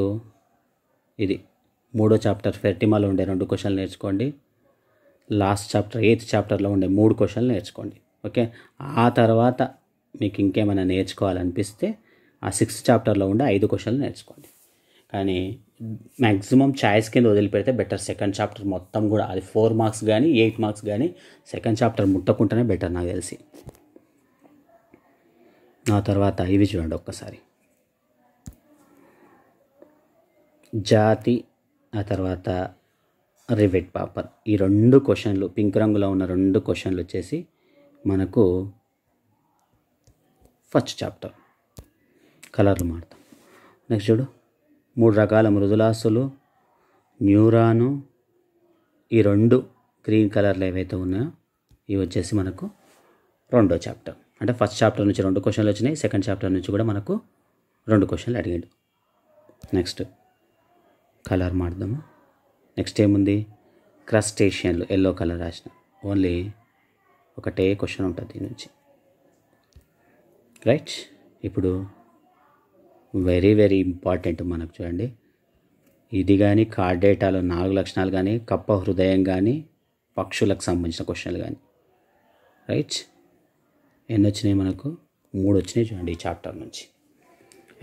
ఇది మూడో చాప్టర్ ఫెర్టిమాలో ఉండే రెండు క్వశ్చన్లు నేర్చుకోండి లాస్ట్ చాప్టర్ ఎయిత్ చాప్టర్లో ఉండే మూడు క్వశ్చన్లు నేర్చుకోండి ఓకే ఆ తర్వాత మీకు ఇంకేమైనా నేర్చుకోవాలనిపిస్తే ఆ సిక్స్త్ చాప్టర్లో ఉండే ఐదు క్వశ్చన్లు నేర్చుకోండి కానీ మ్యాక్సిమం ఛాయిస్ కింద వదిలిపెడితే బెటర్ సెకండ్ చాప్టర్ మొత్తం కూడా అది ఫోర్ మార్క్స్ కానీ ఎయిట్ మార్క్స్ కానీ సెకండ్ చాప్టర్ ముట్టకుండానే బెటర్ నాకు తెలిసి ఆ తర్వాత ఇవి చూడండి ఒక్కసారి జాతి ఆ తర్వాత రివెట్ పాపర్ ఈ రెండు క్వశ్చన్లు పింక్ రంగులో ఉన్న రెండు క్వశ్చన్లు వచ్చేసి మనకు ఫస్ట్ చాప్టర్ కలర్లు మారుతాం నెక్స్ట్ చూడు మూడు రకాల మృదులాసులు న్యూరాను ఈ రెండు గ్రీన్ కలర్లు ఏవైతే ఉన్నాయో ఇవి వచ్చేసి మనకు రెండో చాప్టర్ అంటే ఫస్ట్ చాప్టర్ నుంచి రెండు క్వశ్చన్లు వచ్చినాయి సెకండ్ చాప్టర్ నుంచి కూడా మనకు రెండు క్వశ్చన్లు అడిగాడు నెక్స్ట్ కలర్ మాడదాము నెక్స్ట్ ఏముంది క్రస్టేషియన్లు ఎల్లో కలర్ రాసిన ఓన్లీ ఒకటే క్వశ్చన్ ఉంటుంది దీని నుంచి రైట్ ఇప్పుడు వెరీ వెరీ ఇంపార్టెంట్ మనకు చూడండి ఇది కానీ కార్డ్ డేటాలో నాలుగు లక్షణాలు కానీ కప్ప హృదయం కానీ పక్షులకు సంబంధించిన క్వశ్చన్లు కానీ రైట్ ఎన్ని వచ్చినాయి మనకు మూడు వచ్చినాయి చూడండి ఈ చాప్టర్ నుంచి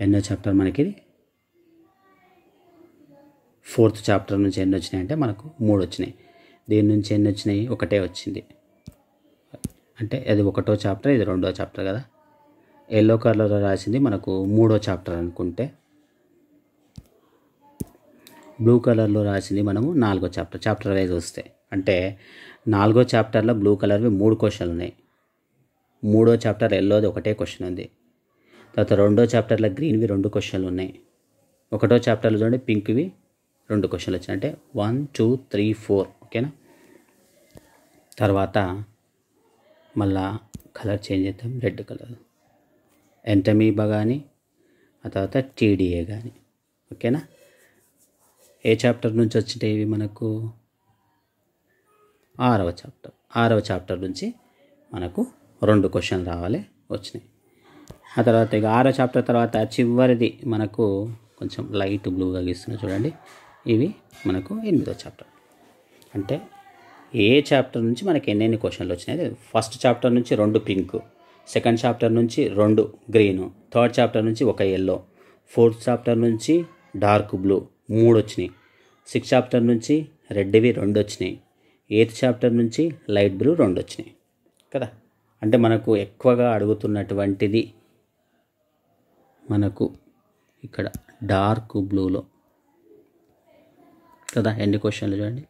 ఎన్నో చాప్టర్ మనకి ఫోర్త్ చాప్టర్ నుంచి ఎన్ని వచ్చినాయి అంటే మనకు మూడు వచ్చినాయి దీని నుంచి ఎన్ని వచ్చినాయి ఒకటే వచ్చింది అంటే అది ఒకటో చాప్టర్ ఇది రెండో చాప్టర్ కదా ఎల్లో కలర్లో రాసింది మనకు మూడో చాప్టర్ అనుకుంటే బ్లూ కలర్లో రాసింది మనము నాలుగో చాప్టర్ చాప్టర్ వైజ్ వస్తే అంటే నాలుగో చాప్టర్లో బ్లూ కలర్వి మూడు క్వశ్చన్లు ఉన్నాయి మూడో చాప్టర్ ఎల్లోది ఒకటే క్వశ్చన్ ఉంది తర్వాత రెండో చాప్టర్లో గ్రీన్వి రెండు క్వశ్చన్లు ఉన్నాయి ఒకటో చాప్టర్లో చూడండి పింక్వి రెండు క్వశ్చన్లు వచ్చాయి అంటే వన్ టూ త్రీ ఫోర్ ఓకేనా తర్వాత మళ్ళా కలర్ చేంజ్ చేద్దాం రెడ్ కలర్ ఎంటమీబా కానీ ఆ తర్వాత టీడీఏ కానీ ఓకేనా ఏ చాప్టర్ నుంచి వచ్చినాయి ఇవి మనకు ఆరవ చాప్టర్ ఆరవ చాప్టర్ నుంచి మనకు రెండు క్వశ్చన్ రావాలి వచ్చినాయి ఆ తర్వాత ఇక ఆరో చాప్టర్ తర్వాత చివరిది మనకు కొంచెం లైట్ బ్లూగా గీస్తున్నా చూడండి ఇవి మనకు ఎనిమిదో చాప్టర్ అంటే ఏ చాప్టర్ నుంచి మనకి ఎన్నెన్ని క్వశ్చన్లు వచ్చినాయి ఫస్ట్ చాప్టర్ నుంచి రెండు పింక్ సెకండ్ చాప్టర్ నుంచి రెండు గ్రీను థర్డ్ చాప్టర్ నుంచి ఒక ఎల్లో ఫోర్త్ చాప్టర్ నుంచి డార్క్ బ్లూ మూడు వచ్చినాయి సిక్స్త్ చాప్టర్ నుంచి రెడ్వి రెండు వచ్చినాయి ఎయిత్ చాప్టర్ నుంచి లైట్ బ్లూ రెండు వచ్చినాయి కదా అంటే మనకు ఎక్కువగా అడుగుతున్నటువంటిది మనకు ఇక్కడ డార్క్ బ్లూలో కదా ఎన్ని క్వశ్చన్లు చూడండి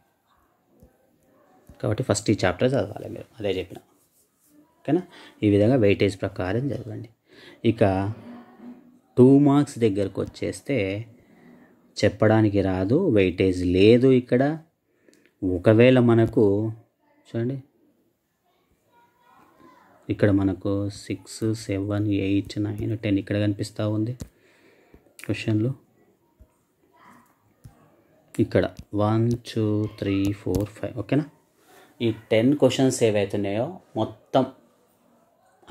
కాబట్టి ఫస్ట్ ఈ చాప్టర్ చదవాలి మీరు అదే చెప్పిన ఓకేనా ఈ విధంగా వెయిటేజ్ ప్రకారం చదవండి ఇక టూ మార్క్స్ దగ్గరకు వచ్చేస్తే చెప్పడానికి రాదు వెయిటేజ్ లేదు ఇక్కడ ఒకవేళ మనకు చూడండి ఇక్కడ మనకు six seven eight nine ten ఇక్కడ కనిపిస్తూ ఉంది క్వశ్చన్లు ఇక్కడ one two three four five ఓకేనా ఈ టెన్ క్వశ్చన్స్ ఏవైతున్నాయో మొత్తం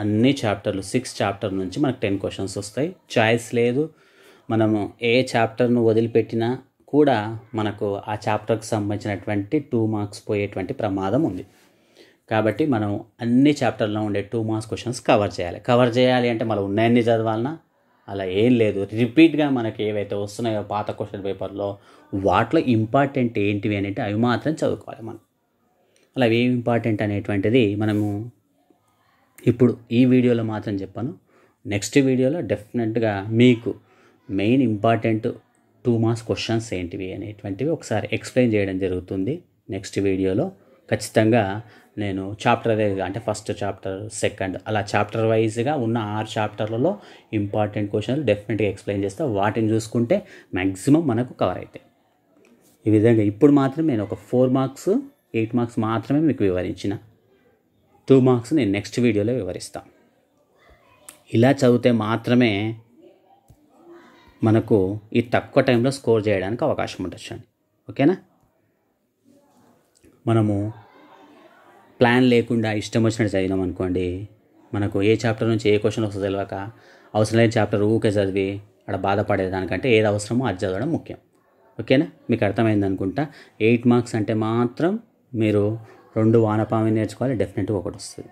అన్ని చాప్టర్లు సిక్స్ చాప్టర్ నుంచి మనకు టెన్ క్వశ్చన్స్ వస్తాయి చాయిస్ లేదు మనము ఏ చాప్టర్ను వదిలిపెట్టినా కూడా మనకు ఆ చాప్టర్కి సంబంధించినటువంటి టూ మార్క్స్ పోయేటువంటి ప్రమాదం ఉంది కాబట్టి మనం అన్ని చాప్టర్లో ఉండే టూ మార్క్స్ క్వశ్చన్స్ కవర్ చేయాలి కవర్ చేయాలి అంటే మనం ఉన్నాయన్ని చదవాలన్నా అలా ఏం లేదు రిపీట్గా మనకి ఏవైతే వస్తున్నాయో పాత క్వశ్చన్ పేపర్లో వాటిలో ఇంపార్టెంట్ ఏంటివి అని అంటే అవి మాత్రం చదువుకోవాలి మనం అలా ఏం ఇంపార్టెంట్ అనేటువంటిది మనము ఇప్పుడు ఈ వీడియోలో మాత్రం చెప్పాను నెక్స్ట్ వీడియోలో డెఫినెట్గా మీకు main important two marks questions ఏంటివి అనేటువంటివి ఒకసారి ఎక్స్ప్లెయిన్ చేయడం జరుగుతుంది నెక్స్ట్ వీడియోలో ఖచ్చితంగా నేను చాప్టర్ వైజ్గా అంటే ఫస్ట్ చాప్టర్ సెకండ్ అలా చాప్టర్ వైజ్గా ఉన్న ఆరు చాప్టర్లలో ఇంపార్టెంట్ క్వశ్చన్లు డెఫినెట్గా ఎక్స్ప్లెయిన్ చేస్తా వాటిని చూసుకుంటే మ్యాక్సిమం మనకు కవర్ అవుతాయి ఈ విధంగా ఇప్పుడు మాత్రం నేను ఒక ఫోర్ మార్క్స్ ఎయిట్ మార్క్స్ మాత్రమే మీకు వివరించిన టూ మార్క్స్ నేను నెక్స్ట్ వీడియోలో వివరిస్తాను ఇలా చదివితే మాత్రమే మనకు ఈ తక్కువ టైంలో స్కోర్ చేయడానికి అవకాశం ఉంటుంది ఓకేనా మనము ప్లాన్ లేకుండా ఇష్టం వచ్చినట్టు చదివినాం అనుకోండి మనకు ఏ చాప్టర్ నుంచి ఏ క్వశ్చన్ వస్తుందో తెలియక అవసరం లేని చాప్టర్ ఊకే చదివి అక్కడ బాధపడేదానికంటే ఏది అవసరమో అది చదవడం ముఖ్యం ఓకేనా మీకు అర్థమైంది అనుకుంటా ఎయిట్ మార్క్స్ అంటే మాత్రం మీరు రెండు వానపామి నేర్చుకోవాలి డెఫినెట్గా ఒకటి వస్తుంది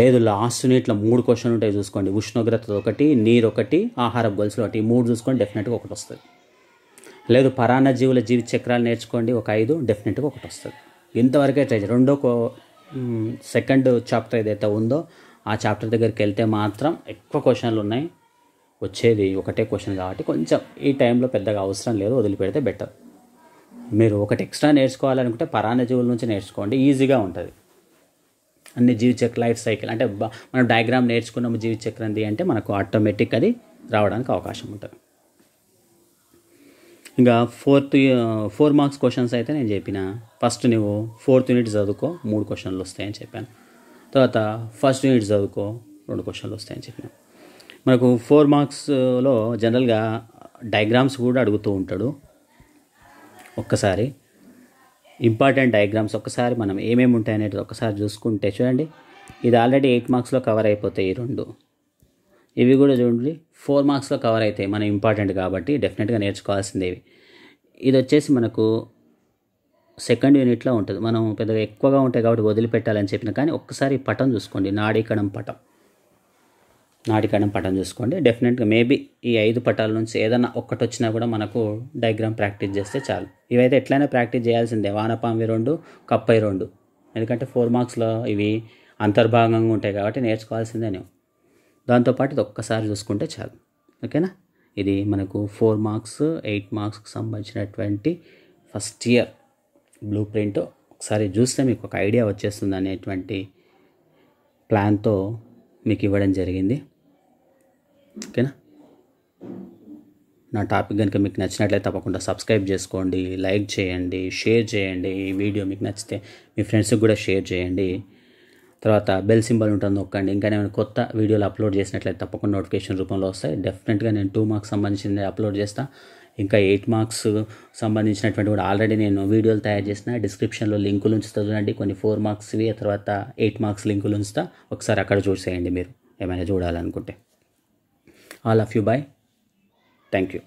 లేదు లాస్ట్ నీట్లో మూడు క్వశ్చన్ ఉంటాయి చూసుకోండి ఉష్ణోగ్రత ఒకటి నీరు ఒకటి ఆహారం గొలుసులు ఒకటి మూడు చూసుకోండి డెఫినెట్గా ఒకటి వస్తుంది లేదు పరాన్న జీవుల జీవిత చక్రాలు నేర్చుకోండి ఒక ఐదు డెఫినెట్గా ఒకటి వస్తుంది ఇంతవరకే ట్రై రెండో సెకండ్ చాప్టర్ ఏదైతే ఉందో ఆ చాప్టర్ దగ్గరికి వెళ్తే మాత్రం ఎక్కువ క్వశ్చన్లు ఉన్నాయి వచ్చేది ఒకటే క్వశ్చన్ కాబట్టి కొంచెం ఈ టైంలో పెద్దగా అవసరం లేదు వదిలిపెడితే బెటర్ మీరు ఒకటి ఎక్స్ట్రా నేర్చుకోవాలనుకుంటే పరాన్న జీవుల నుంచి నేర్చుకోండి ఈజీగా ఉంటుంది అన్ని జీవి చక్ర లైఫ్ సైకిల్ అంటే మనం డయాగ్రామ్ నేర్చుకున్నాము జీవి చక్రంది అంటే మనకు ఆటోమేటిక్ అది రావడానికి అవకాశం ఉంటుంది ఇంకా ఫోర్త్ ఫోర్ మార్క్స్ క్వశ్చన్స్ అయితే నేను చెప్పిన ఫస్ట్ నువ్వు ఫోర్త్ యూనిట్ చదువుకో మూడు క్వశ్చన్లు వస్తాయని చెప్పాను తర్వాత ఫస్ట్ యూనిట్ చదువుకో రెండు క్వశ్చన్లు వస్తాయని చెప్పిన మనకు ఫోర్ మార్క్స్లో జనరల్గా డయాగ్రామ్స్ కూడా అడుగుతూ ఉంటాడు ఒక్కసారి ఇంపార్టెంట్ డయాగ్రామ్స్ ఒకసారి మనం ఏమేమి ఉంటాయనేది ఒక్కసారి చూసుకుంటే చూడండి ఇది ఆల్రెడీ ఎయిట్ మార్క్స్లో కవర్ అయిపోతాయి ఈ రెండు ఇవి కూడా చూడండి ఫోర్ మార్క్స్లో కవర్ అవుతాయి మనం ఇంపార్టెంట్ కాబట్టి డెఫినెట్గా నేర్చుకోవాల్సిందేవి ఇది వచ్చేసి మనకు సెకండ్ యూనిట్లో ఉంటుంది మనం పెద్దగా ఎక్కువగా ఉంటాయి కాబట్టి వదిలిపెట్టాలని చెప్పిన కానీ ఒక్కసారి పటం చూసుకోండి నాడీకడం పటం నాటికాయడం పటం చూసుకోండి డెఫినెట్గా మేబీ ఈ ఐదు పటాల నుంచి ఏదైనా ఒక్కటి వచ్చినా కూడా మనకు డయాగ్రామ్ ప్రాక్టీస్ చేస్తే చాలు ఇవైతే ఎట్లయినా ప్రాక్టీస్ చేయాల్సిందే వానపామి రెండు కప్పై రెండు ఎందుకంటే ఫోర్ మార్క్స్లో ఇవి అంతర్భాగంగా ఉంటాయి కాబట్టి నేర్చుకోవాల్సిందే నేను దాంతోపాటు ఇది ఒక్కసారి చూసుకుంటే చాలు ఓకేనా ఇది మనకు ఫోర్ మార్క్స్ ఎయిట్ మార్క్స్కి సంబంధించినటువంటి ఫస్ట్ ఇయర్ బ్లూ ప్రింట్ ఒకసారి చూస్తే మీకు ఒక ఐడియా వచ్చేస్తుంది అనేటువంటి ప్లాన్తో మీకు ఇవ్వడం జరిగింది ఓకేనా నా టాపిక్ కనుక మీకు నచ్చినట్లయితే తప్పకుండా సబ్స్క్రైబ్ చేసుకోండి లైక్ చేయండి షేర్ చేయండి ఈ వీడియో మీకు నచ్చితే మీ ఫ్రెండ్స్కి కూడా షేర్ చేయండి తర్వాత బెల్ సింబల్ ఉంటుంది నొక్కండి ఇంకా నేను కొత్త వీడియోలు అప్లోడ్ చేసినట్లయితే తప్పకుండా నోటిఫికేషన్ రూపంలో వస్తాయి డెఫినెట్గా నేను టూ మార్క్స్ సంబంధించింది అప్లోడ్ చేస్తాను ఇంకా ఎయిట్ మార్క్స్ సంబంధించినటువంటి కూడా ఆల్రెడీ నేను వీడియోలు తయారు చేసిన డిస్క్రిప్షన్లో లింకులు ఉంచుతా చూడండి కొన్ని ఫోర్ మార్క్స్వి ఆ తర్వాత ఎయిట్ మార్క్స్ లింకులు ఉంచుతా ఒకసారి అక్కడ చూసేయండి మీరు ఏమైనా చూడాలనుకుంటే all of you bye thank you